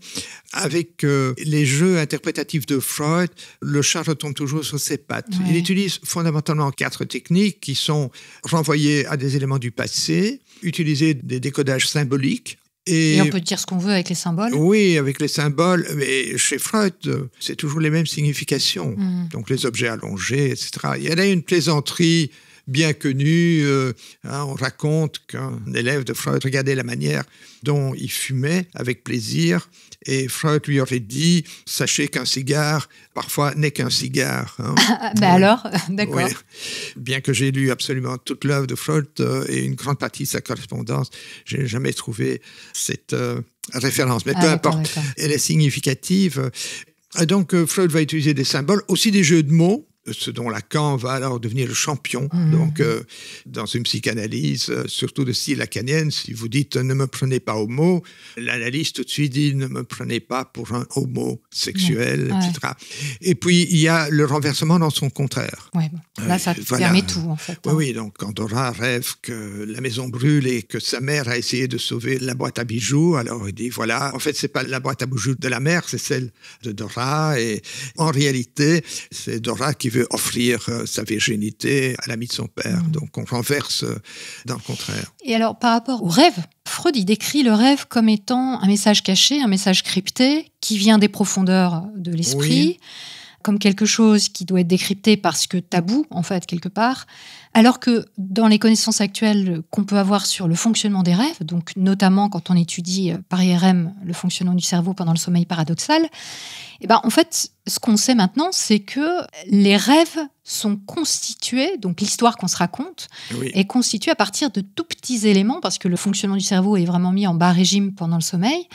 avec euh, les jeux interprétatifs de Freud, le chat retombe toujours sur ses pattes. Il utilise fondamentalement quatre techniques qui sont renvoyées à des éléments du passé, utiliser des décodages symboliques et, on peut dire ce qu'on veut avec les symboles Oui, avec les symboles. Mais chez Freud, c'est toujours les mêmes significations. Mmh. Donc les objets allongés, etc. Il y a une plaisanterie bien connu, euh, hein, on raconte qu'un élève de Freud regardait la manière dont il fumait avec plaisir et Freud lui aurait dit Sachez qu'un cigare, parfois, n'est qu'un cigare. Hein. *laughs* Ah, ben alors, *laughs* d'accord. Bien que j'ai lu absolument toute l'œuvre de Freud euh, et une grande partie de sa correspondance, j'ai jamais trouvé cette euh, référence. Mais ah, peu importe, elle est significative. donc, Freud va utiliser des symboles, aussi des jeux de mots ce dont Lacan va alors devenir le champion. Mm-hmm. Donc, euh, dans une psychanalyse, euh, surtout de style lacanienne, si vous dites euh, ne me prenez pas homo, l'analyste tout de suite dit ne me prenez pas pour un homosexuel sexuel, etc. Et puis, il y a le renversement dans son contraire. Bah, là, ça permet tout, en fait. Oui, hein. donc quand Dora rêve que la maison brûle et que sa mère a essayé de sauver la boîte à bijoux, alors il dit voilà, en fait, c'est pas la boîte à bijoux de la mère, c'est celle de Dora. Et en réalité, c'est Dora qui veut offrir euh, sa virginité à l'ami de son père. Mmh. Donc on renverse euh, dans le contraire. Et alors par rapport au rêve, Freud décrit le rêve comme étant un message caché, un message crypté qui vient des profondeurs de l'esprit comme quelque chose qui doit être décrypté parce que tabou, en fait, quelque part, alors que dans les connaissances actuelles qu'on peut avoir sur le fonctionnement des rêves, donc notamment quand on étudie euh, par IRM le fonctionnement du cerveau pendant le sommeil paradoxal, et eh ben, en fait, ce qu'on sait maintenant, c'est que les rêves sont constitués, donc l'histoire qu'on se raconte, est constituée à partir de tout petits éléments, parce que le fonctionnement du cerveau est vraiment mis en bas régime pendant le sommeil,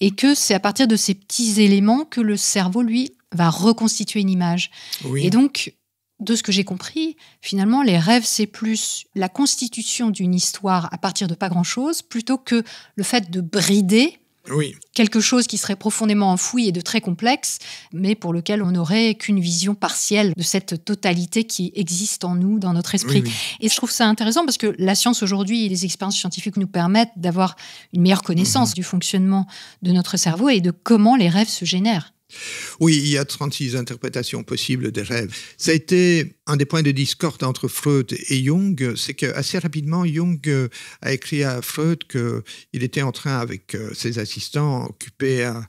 et que c'est à partir de ces petits éléments que le cerveau, lui, va reconstituer une image. Et donc, de ce que j'ai compris, finalement, les rêves, c'est plus la constitution d'une histoire à partir de pas grand-chose, plutôt que le fait de brider quelque chose qui serait profondément enfoui et de très complexe, mais pour lequel on n'aurait qu'une vision partielle de cette totalité qui existe en nous, dans notre esprit. Et je trouve ça intéressant parce que la science aujourd'hui et les expériences scientifiques nous permettent d'avoir une meilleure connaissance mhm. du fonctionnement de notre cerveau et de comment les rêves se génèrent. Oui, il y a 36 interprétations possibles des rêves. Ça a été un des points de discorde entre Freud et Jung, c'est que assez rapidement, Jung euh, a écrit à Freud qu'il était en train, avec euh, ses assistants, occupés à,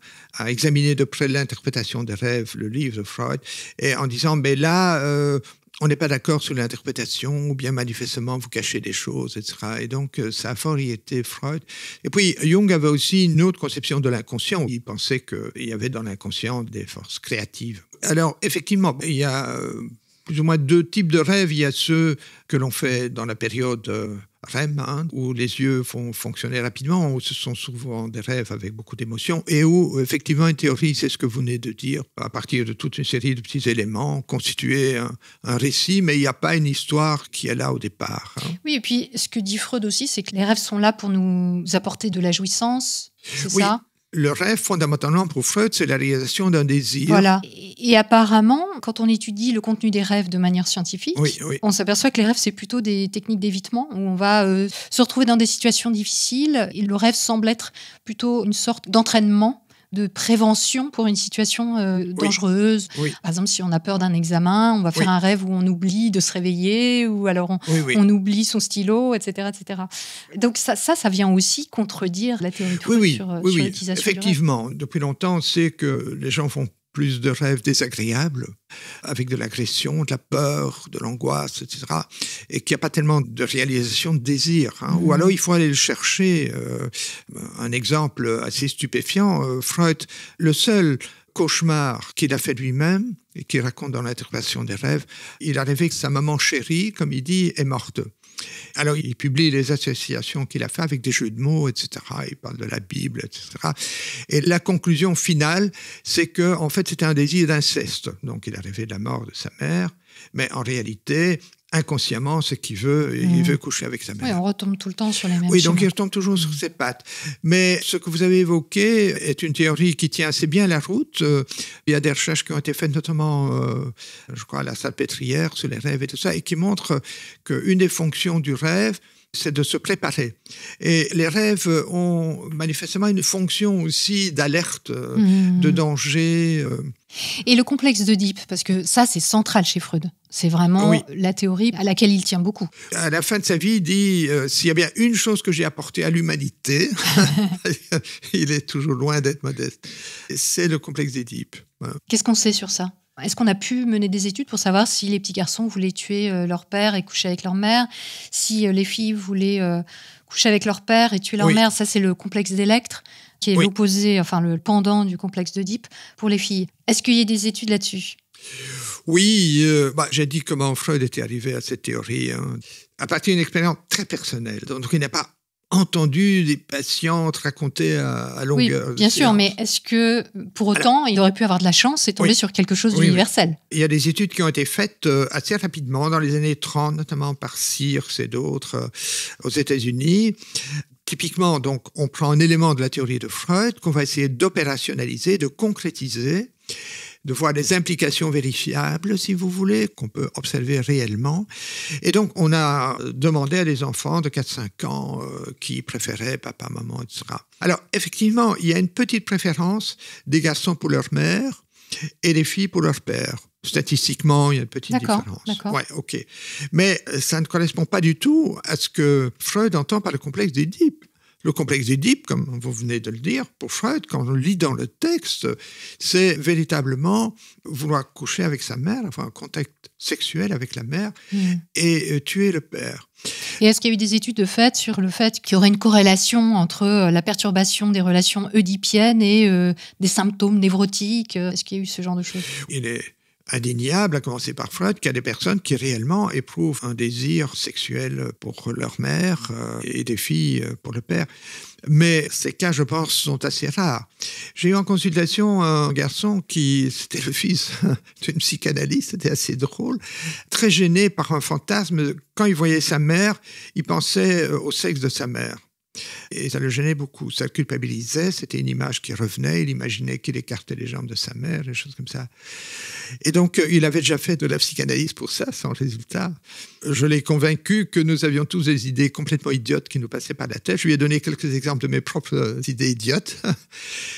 examiner de près l'interprétation des rêves, le livre de Freud, et en disant, mais là, euh, on n'est pas d'accord sur l'interprétation, ou bien manifestement vous cachez des choses, etc. Et donc euh, ça a fort y été Freud. Et puis Jung avait aussi une autre conception de l'inconscient. Il pensait qu'il y avait dans l'inconscient des forces créatives. Alors effectivement, il y a euh, plus ou moins deux types de rêves. Il y a ceux que l'on fait dans la période euh, REM, hein, où les yeux font fonctionner rapidement, où ce sont souvent des rêves avec beaucoup d'émotions, et où effectivement, une théorie, c'est ce que vous venez de dire, à partir de toute une série de petits éléments, constituer un, récit, mais il n'y a pas une histoire qui est là au départ. Hein. Oui, et puis ce que dit Freud aussi, c'est que les rêves sont là pour nous apporter de la jouissance, c'est ça le rêve, fondamentalement, pour Freud, c'est la réalisation d'un désir. Voilà. Et apparemment, quand on étudie le contenu des rêves de manière scientifique, on s'aperçoit que les rêves, c'est plutôt des techniques d'évitement, où on va euh, se retrouver dans des situations difficiles. Et le rêve semble être plutôt une sorte d'entraînement de prévention pour une situation euh, dangereuse. Par exemple, si on a peur d'un examen, on va faire un rêve où on oublie de se réveiller, ou alors on, oublie son stylo, etc. etc. Donc ça, ça, vient aussi contredire la théorie euh, sur, l'utilisation. Effectivement, depuis longtemps, c'est que les gens font plus de rêves désagréables, avec de l'agression, de la peur, de l'angoisse, etc. Et qu'il n'y a pas tellement de réalisation de désir. Hein. Ou mmh. alors il faut aller le chercher. Euh, un exemple assez stupéfiant, euh, Freud, le seul cauchemar qu'il a fait lui-même et qu'il raconte dans l'interprétation des rêves, il a rêvé que sa maman chérie, comme il dit, est morte. Alors, il publie les associations qu'il a fait avec des jeux de mots, etc. Il parle de la Bible, etc. Et la conclusion finale, c'est que, en fait, c'était un désir d'inceste. Donc, il a rêvé de la mort de sa mère. Mais en réalité, inconsciemment ce qu'il veut, il mm. veut coucher avec sa mère. Oui, on retombe tout le temps sur les mêmes Oui, donc il retombe toujours sur mm. ses pattes. Mais ce que vous avez évoqué est une théorie qui tient assez bien la route. il y a des recherches qui ont été faites, notamment, euh, je crois, à la salpêtrière, sur les rêves et tout ça, et qui montrent qu'une des fonctions du rêve, c'est de se préparer. Et les rêves ont manifestement une fonction aussi d'alerte, euh, mm. de danger. Euh. Et le complexe d'Oedipe, parce que ça, c'est central chez Freud. C'est vraiment la théorie à laquelle il tient beaucoup. À la fin de sa vie, il dit euh, s'il y a bien une chose que j'ai apportée à l'humanité, *laughs* *laughs* il est toujours loin d'être modeste, c'est le complexe d'Édipe. Qu'est-ce qu'on sait sur ça est-ce qu'on a pu mener des études pour savoir si les petits garçons voulaient tuer euh, leur père et coucher avec leur mère, si euh, les filles voulaient coucher avec leur père et tuer leur mère Ça, c'est le complexe d'Électre, qui est l'opposé, enfin le pendant du complexe d'Oedipe pour les filles. Est-ce qu'il y a des études là-dessus oui, euh, bah, j'ai dit comment Freud était arrivé à cette théorie, hein. à partir d'une expérience très personnelle. Donc il n'a pas entendu des patientes raconter à, longueur. Oui, bien sûr, mais est-ce que pour autant il aurait pu avoir de la chance et tomber sur quelque chose d'universel Il y a des études qui ont été faites euh, assez rapidement dans les années 30, notamment par Sears et d'autres euh, aux États-Unis. Typiquement, donc, on prend un élément de la théorie de Freud qu'on va essayer d'opérationnaliser, de concrétiser de voir des implications vérifiables, si vous voulez, qu'on peut observer réellement. Et donc, on a demandé à des enfants de 4-5 ans euh, qui préféraient papa, maman, etc. Alors, effectivement, il y a une petite préférence des garçons pour leur mère et des filles pour leur père. Statistiquement, il y a une petite différence. Ouais, ok. Mais euh, ça ne correspond pas du tout à ce que Freud entend par le complexe d'Édipe. Le complexe d'Édipe, comme vous venez de le dire, pour Freud, quand on lit dans le texte, c'est véritablement vouloir coucher avec sa mère, avoir un contact sexuel avec la mère mm. et euh, tuer le père. Et est-ce qu'il y a eu des études de fait sur le fait qu'il y aurait une corrélation entre euh, la perturbation des relations oedipiennes et euh, des symptômes névrotiques Est-ce qu'il y a eu ce genre de choses indéniable, à commencer par Freud, qu'il y a des personnes qui réellement éprouvent un désir sexuel pour leur mère euh, et des filles euh, pour le père. Mais ces cas, je pense, sont assez rares. J'ai eu en consultation un garçon qui, c'était le fils *laughs* d'une psychanalyste, c'était assez drôle, très gêné par un fantasme. Quand il voyait sa mère, il pensait euh, au sexe de sa mère. Et ça le gênait beaucoup. Ça le culpabilisait, c'était une image qui revenait. Il imaginait qu'il écartait les jambes de sa mère, des choses comme ça. Et donc, euh, il avait déjà fait de la psychanalyse pour ça, sans résultat. Je l'ai convaincu que nous avions tous des idées complètement idiotes qui nous passaient par la tête. Je lui ai donné quelques exemples de mes propres idées idiotes.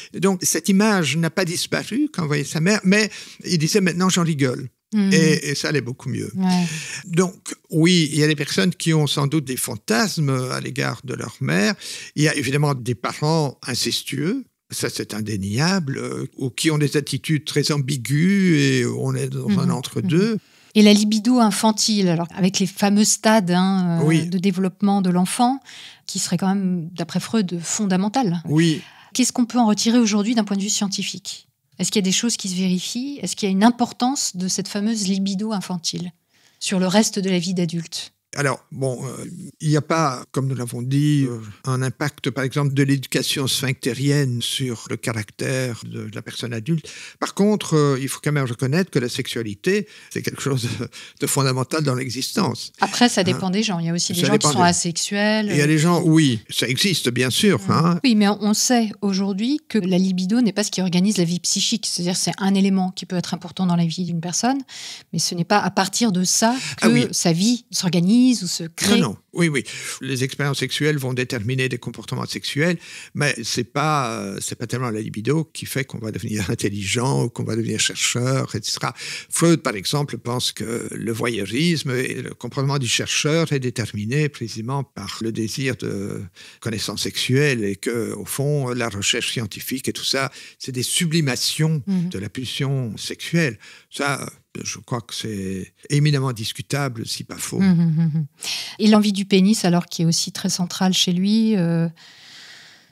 *laughs* donc, cette image n'a pas disparu quand voyait sa mère, mais il disait maintenant j'en rigole. Mm. Et, ça allait beaucoup mieux. Donc oui, il y a des personnes qui ont sans doute des fantasmes à l'égard de leur mère. Il y a évidemment des parents incestueux ça c'est indéniable, euh, ou qui ont des attitudes très ambiguës et on est dans un mm-hmm. entre-deux. Mm-hmm. Et la libido infantile, alors avec les fameux stades hein, euh, de développement de l'enfant, qui serait quand même, d'après Freud, fondamental. Oui. Qu'est-ce qu'on peut en retirer aujourd'hui d'un point de vue scientifique est-ce qu'il y a des choses qui se vérifient Est-ce qu'il y a une importance de cette fameuse libido infantile sur le reste de la vie d'adulte alors, bon, euh, il n'y a pas, comme nous l'avons dit, euh. un impact, par exemple, de l'éducation sphinctérienne sur le caractère de, la personne adulte. Par contre, euh, il faut quand même reconnaître que la sexualité, c'est quelque chose de fondamental dans l'existence. Après, ça hein? dépend des gens. Il y a aussi des gens qui sont asexuels. Il y a des gens, oui, ça existe, bien sûr. Hein. Hein. Oui, mais on sait aujourd'hui que la libido n'est pas ce qui organise la vie psychique. C'est-à-dire, c'est un élément qui peut être important dans la vie d'une personne, mais ce n'est pas à partir de ça ah que sa vie s'organise ou se crée. Non, oui, oui. Les expériences sexuelles vont déterminer des comportements sexuels, mais c'est pas euh, c'est pas tellement la libido qui fait qu'on va devenir *laughs* intelligent ou qu'on va devenir chercheur, etc. Freud, par exemple, pense que le voyeurisme et le comportement du chercheur est déterminé précisément par le désir de connaissance sexuelle et que, au fond, la recherche scientifique et tout ça, c'est des sublimations mmh. de la pulsion sexuelle. Ça, je crois que c'est éminemment discutable, si pas faux. Hum, hum, hum, Et l'envie du pénis, alors qui est aussi très centrale chez lui. Euh,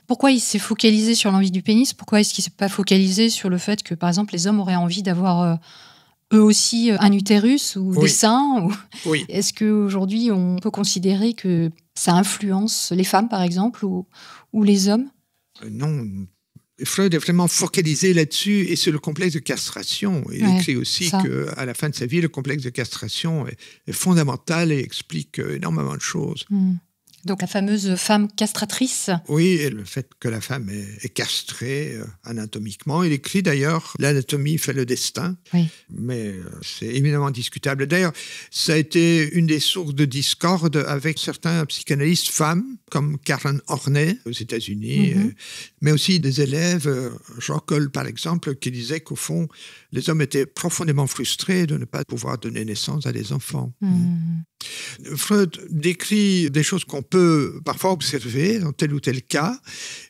pourquoi il s'est focalisé sur l'envie du pénis Pourquoi est-ce qu'il ne s'est pas focalisé sur le fait que, par exemple, les hommes auraient envie d'avoir euh, eux aussi euh, un utérus ou des seins Est-ce qu'aujourd'hui, on peut considérer que ça influence les femmes, par exemple, ou, les hommes Non, Freud est vraiment focalisé là-dessus et sur le complexe de castration. Il écrit aussi qu'à la fin de sa vie, le complexe de castration est, fondamental et explique euh, énormément de choses. Hmm. Donc la fameuse femme castratrice. Oui, et le fait que la femme est, castrée euh, anatomiquement. Il écrit d'ailleurs L'anatomie fait le destin, mais euh, c'est éminemment discutable. D'ailleurs, ça a été une des sources de discorde avec certains psychanalystes femmes, comme Karen Horney aux États-Unis, mhm. euh, mais aussi des élèves, Jean Cole par exemple, qui disait qu'au fond, les hommes étaient profondément frustrés de ne pas pouvoir donner naissance à des enfants. Mhm. Freud décrit des choses qu'on peut parfois observer dans tel ou tel cas,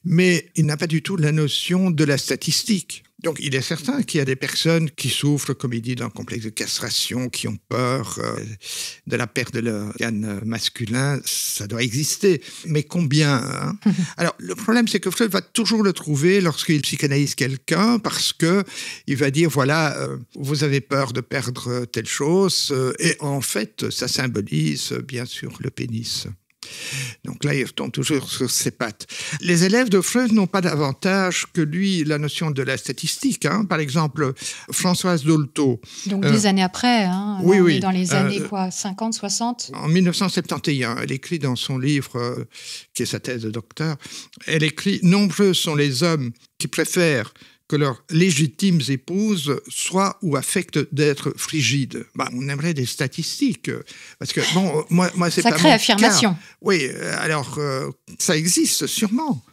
mais il n'a pas du tout la notion de la statistique. Donc il est certain qu'il y a des personnes qui souffrent, comme il dit, d'un complexe de castration, qui ont peur euh, de la perte de leur organe masculin. Ça doit exister. Mais combien hein? *laughs* Alors le problème, c'est que Freud va toujours le trouver lorsqu'il psychanalyse quelqu'un, parce que il va dire, voilà, euh, vous avez peur de perdre telle chose. Euh, et en fait, ça symbolise bien sûr le pénis. Donc là, il retombe toujours sur ses pattes. Les élèves de Freud n'ont pas davantage que lui la notion de la statistique. Hein. Par exemple, Françoise Dolto. Donc euh, des années après, hein, dans les euh, années 50, 60 En 1971, elle écrit dans son livre, euh, qui est sa thèse de docteur, elle écrit Nombreux sont les hommes qui préfèrent que leurs légitimes épouses soient ou affectent d'être frigides. Bah, on aimerait des statistiques, parce que bon, euh, moi, moi c'est sacrée affirmation. Oui, euh, alors euh, ça existe sûrement.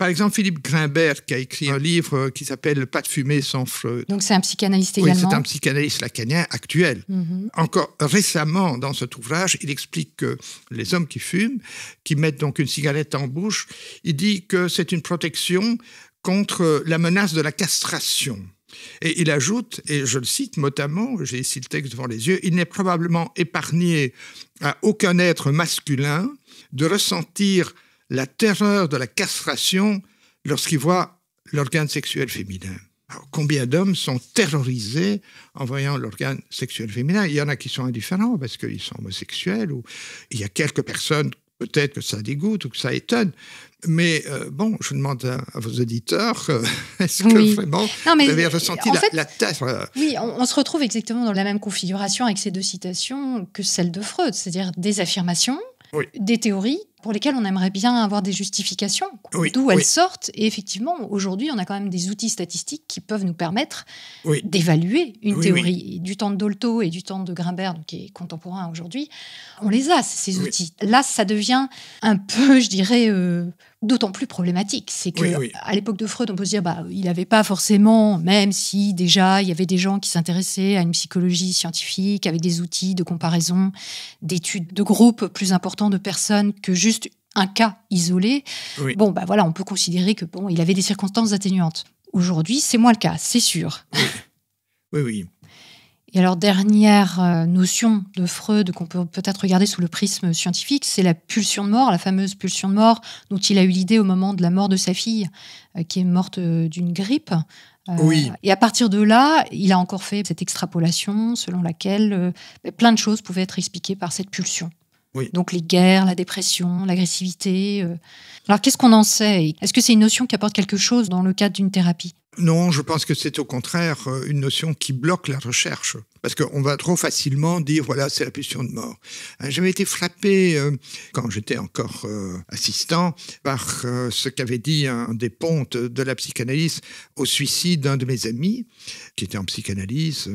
Par exemple, Philippe Grimbert, qui a écrit un livre qui s'appelle Pas de fumée sans feu ». Donc, c'est un psychanalyste également. Oui, c'est un psychanalyste lacanien actuel. Mhm. Encore récemment, dans cet ouvrage, il explique que les hommes qui fument, qui mettent donc une cigarette en bouche, il dit que c'est une protection contre la menace de la castration. Et il ajoute, et je le cite notamment, j'ai ici le texte devant les yeux, il n'est probablement épargné à aucun être masculin de ressentir la terreur de la castration lorsqu'il voit l'organe sexuel féminin. combien d'hommes sont terrorisés en voyant l'organe sexuel féminin Il y en a qui sont indifférents parce qu'ils sont homosexuels, ou il y a quelques personnes peut-être que ça dégoûte ou que ça étonne, mais euh, bon, je demande à, vos auditeurs, euh, *laughs* est-ce que oui. vous avez ressenti la, tête euh, Oui, on, se retrouve exactement dans la même configuration avec ces deux citations que celle de Freud, c'est-à-dire des affirmations, des théories pour lesquelles on aimerait bien avoir des justifications, d'où elles sortent. Et effectivement, aujourd'hui, on a quand même des outils statistiques qui peuvent nous permettre d'évaluer une théorie. Du temps de Dolto et du temps de Grimbert, qui est contemporain aujourd'hui, on les a, ces outils. Là, ça devient un peu, je dirais d'autant plus problématique. C'est que à l'époque de Freud, on peut se dire, bah, il n'avait pas forcément, même si déjà il y avait des gens qui s'intéressaient à une psychologie scientifique avec des outils de comparaison, d'études de groupes plus importants de personnes que juste un cas isolé. Bon, bah voilà, on peut considérer que bon, il avait des circonstances atténuantes. Aujourd'hui, c'est moins le cas, c'est sûr. Oui, oui. Et alors, dernière euh, notion de Freud qu'on peut peut-être regarder sous le prisme scientifique, c'est la pulsion de mort, la fameuse pulsion de mort dont il a eu l'idée au moment de la mort de sa fille, euh, qui est morte euh, d'une grippe. Oui. Et à partir de là, il a encore fait cette extrapolation selon laquelle plein de choses pouvaient être expliquées par cette pulsion. Oui. Donc les guerres, la dépression, l'agressivité. Alors qu'est-ce qu'on en sait Est-ce que c'est une notion qui apporte quelque chose dans le cadre d'une thérapie non, je pense que c'est au contraire euh, une notion qui bloque la recherche. Parce qu'on va trop facilement dire, voilà, c'est la pulsion de mort. Euh, j'avais été frappé, euh, quand j'étais encore assistant, par ce qu'avait dit un des pontes de la psychanalyse au suicide d'un de mes amis, qui était en psychanalyse.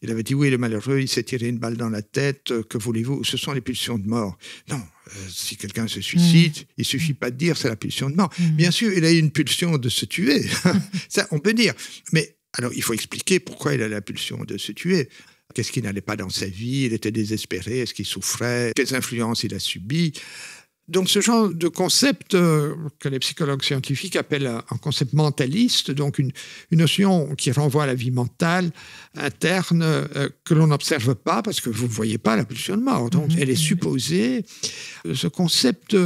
Il avait dit, oui, le malheureux, il s'est tiré une balle dans la tête, que voulez-vous Ce sont les pulsions de mort. Non, euh, si quelqu'un se mm. suicide, il suffit pas de dire c'est la pulsion de mort. Mm. Bien sûr, il a eu une pulsion de se tuer. *laughs* Ça, on peut dire. Mais alors, il faut expliquer pourquoi il a la pulsion de se tuer. Qu'est-ce qui n'allait pas dans sa vie Il était désespéré. Est-ce qu'il souffrait Quelles influences il a subies donc ce genre de concept euh, que les psychologues scientifiques appellent un, concept mentaliste, donc une, notion qui renvoie à la vie mentale interne euh, que l'on n'observe pas parce que vous ne voyez pas la pulsion de mort, donc elle est mhm. supposée. Euh, ce concept,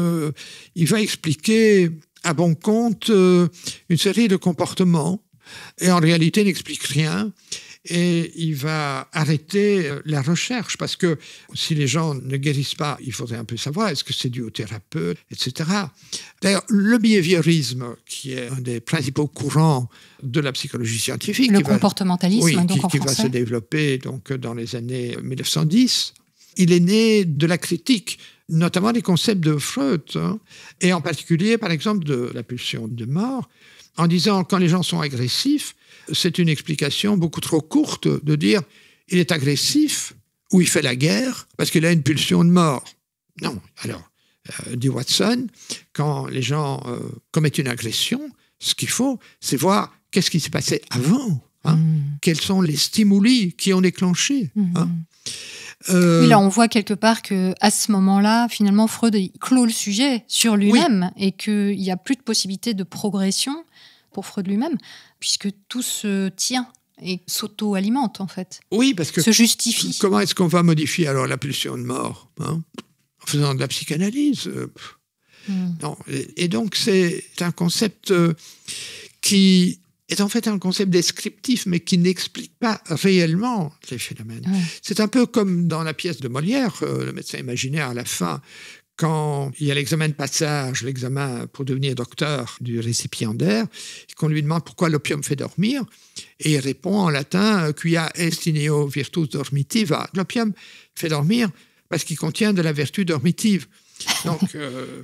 il va expliquer à bon compte une série de comportements et en réalité n'explique rien. Et il va arrêter la recherche parce que si les gens ne guérissent pas, il faudrait un peu savoir est-ce que c'est dû au thérapeute, etc. D'ailleurs, le behaviorisme, qui est un des principaux courants de la psychologie scientifique, le comportementalisme, qui, qui va se développer donc dans les années 1910, il est né de la critique notamment des concepts de Freud, hein, et en particulier, par exemple, de la pulsion de mort, en disant quand les gens sont agressifs, c'est une explication beaucoup trop courte de dire il est agressif ou il fait la guerre parce qu'il a une pulsion de mort. Non, alors, euh, dit Watson, quand les gens euh, commettent une agression, ce qu'il faut, c'est voir qu'est-ce qui s'est passé avant. Hein. Mmh. Quels sont les stimuli qui ont déclenché mmh. hein. euh, Oui, là, on voit quelque part que à ce moment-là, finalement, Freud clôt le sujet sur lui-même et qu'il n'y a plus de possibilité de progression pour Freud lui-même, puisque tout se tient et s'auto-alimente en fait. Oui, parce que... Se justifie. Comment est-ce qu'on va modifier alors la pulsion de mort hein, En faisant de la psychanalyse euh, hmm. non. Et, donc c'est un concept euh, qui est en fait un concept descriptif, mais qui n'explique pas réellement les phénomènes. C'est un peu comme dans la pièce de Molière, euh, le médecin imaginaire à la fin, quand il y a l'examen de passage, l'examen pour devenir docteur du récipiendaire, qu'on lui demande pourquoi l'opium fait dormir, et il répond en latin quia est ineo virtus dormitiva. L'opium fait dormir parce qu'il contient de la vertu dormitive. Donc, *laughs* euh,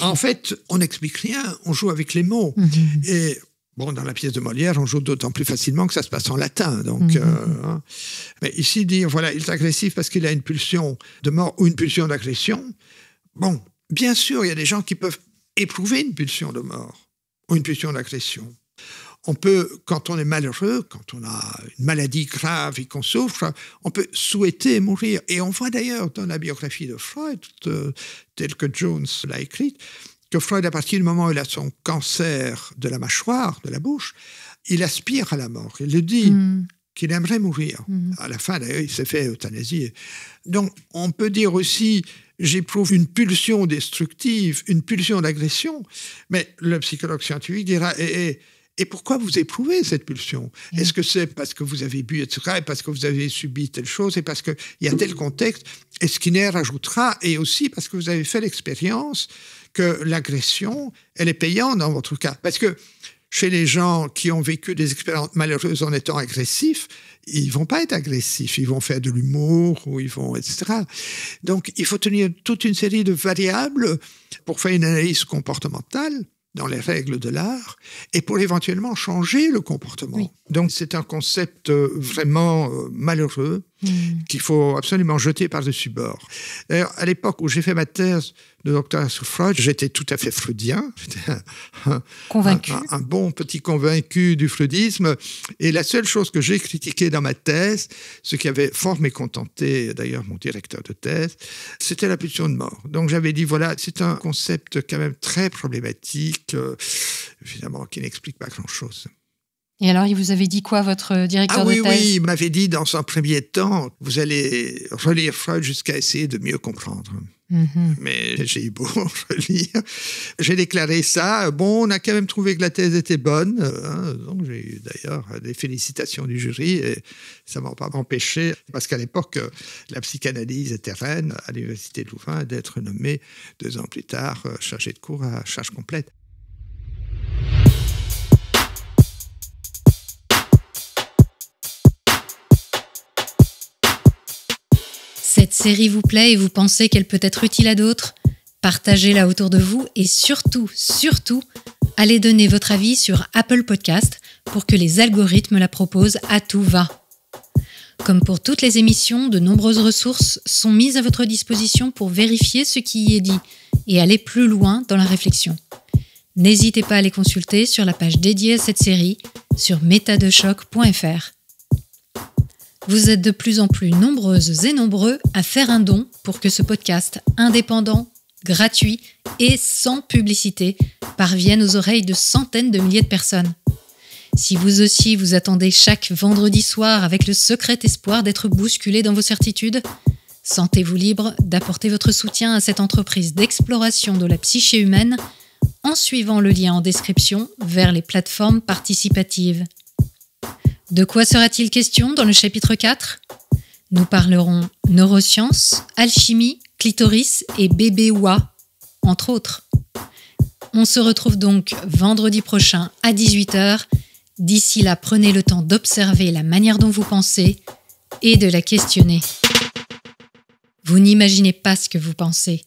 en fait, on n'explique rien, on joue avec les mots. Mhm. Et bon, dans la pièce de Molière, on joue d'autant plus facilement que ça se passe en latin. Donc, mhm. euh, hein. mais ici, dire voilà, il est agressif parce qu'il a une pulsion de mort ou une pulsion d'agression, Bon, bien sûr, il y a des gens qui peuvent éprouver une pulsion de mort ou une pulsion d'agression. On peut, quand on est malheureux, quand on a une maladie grave et qu'on souffre, on peut souhaiter mourir. Et on voit d'ailleurs dans la biographie de Freud, euh, telle que Jones l'a écrite, que Freud, à partir du moment où il a son cancer de la mâchoire, de la bouche, il aspire à la mort. Il le dit. Hmm. qu'il aimerait mourir. Hmm. À la fin, d'ailleurs, il s'est fait euthanasier. Donc, on peut dire aussi j'éprouve une pulsion destructive, une pulsion d'agression. Mais le psychologue scientifique dira, eh, eh, et pourquoi vous éprouvez cette pulsion mm. Est-ce que c'est parce que vous avez bu, etc., et parce que vous avez subi telle chose, et parce qu'il y a tel contexte Et Skinner ajoutera, et aussi parce que vous avez fait l'expérience que l'agression, elle est payante dans votre cas. Parce que chez les gens qui ont vécu des expériences malheureuses en étant agressifs, ils vont pas être agressifs, ils vont faire de l'humour ou ils vont etc. Donc il faut tenir toute une série de variables pour faire une analyse comportementale dans les règles de l'art et pour éventuellement changer le comportement. Donc c'est un concept euh, vraiment euh, malheureux Hmm. qu'il faut absolument jeter par-dessus bord. D'ailleurs, à l'époque où j'ai fait ma thèse de docteur sur Freud, j'étais tout à fait freudien. *laughs* convaincu. Un, bon petit convaincu du freudisme. Et la seule chose que j'ai critiquée dans ma thèse, ce qui avait fort mécontenté d'ailleurs mon directeur de thèse, c'était la pulsion de mort. Donc j'avais dit, voilà, c'est un concept quand même très problématique, euh, évidemment, qui n'explique pas grand-chose. Et alors, il vous avait dit quoi, votre euh, directeur ah oui, de thèse Oui, il m'avait dit dans un premier temps, vous allez relire Freud jusqu'à essayer de mieux comprendre. Mhm. Mais j'ai eu beau *laughs* relire. J'ai déclaré ça. Bon, on a quand même trouvé que la thèse était bonne. Hein. donc, j'ai eu d'ailleurs des félicitations du jury. Et ça ne m'a pas empêché, parce qu'à l'époque, la psychanalyse était reine à l'Université de Louvain, d'être nommée deux ans plus tard euh, chargée de cours à charge complète. cette série vous plaît et vous pensez qu'elle peut être utile à d'autres, partagez-la autour de vous et surtout, surtout, allez donner votre avis sur Apple Podcast pour que les algorithmes la proposent à tout va. Comme pour toutes les émissions, de nombreuses ressources sont mises à votre disposition pour vérifier ce qui y est dit et aller plus loin dans la réflexion. N'hésitez pas à les consulter sur la page dédiée à cette série sur metadechoc.fr. Vous êtes de plus en plus nombreuses et nombreux à faire un don pour que ce podcast indépendant, gratuit et sans publicité parvienne aux oreilles de centaines de milliers de personnes. Si vous aussi vous attendez chaque vendredi soir avec le secret espoir d'être bousculé dans vos certitudes, sentez-vous libre d'apporter votre soutien à cette entreprise d'exploration de la psyché humaine en suivant le lien en description vers les plateformes participatives. De quoi sera-t-il question dans le chapitre 4 Nous parlerons neurosciences, alchimie, clitoris et bébé oua, entre autres. On se retrouve donc vendredi prochain à 18h. D'ici là, prenez le temps d'observer la manière dont vous pensez et de la questionner. Vous n'imaginez pas ce que vous pensez.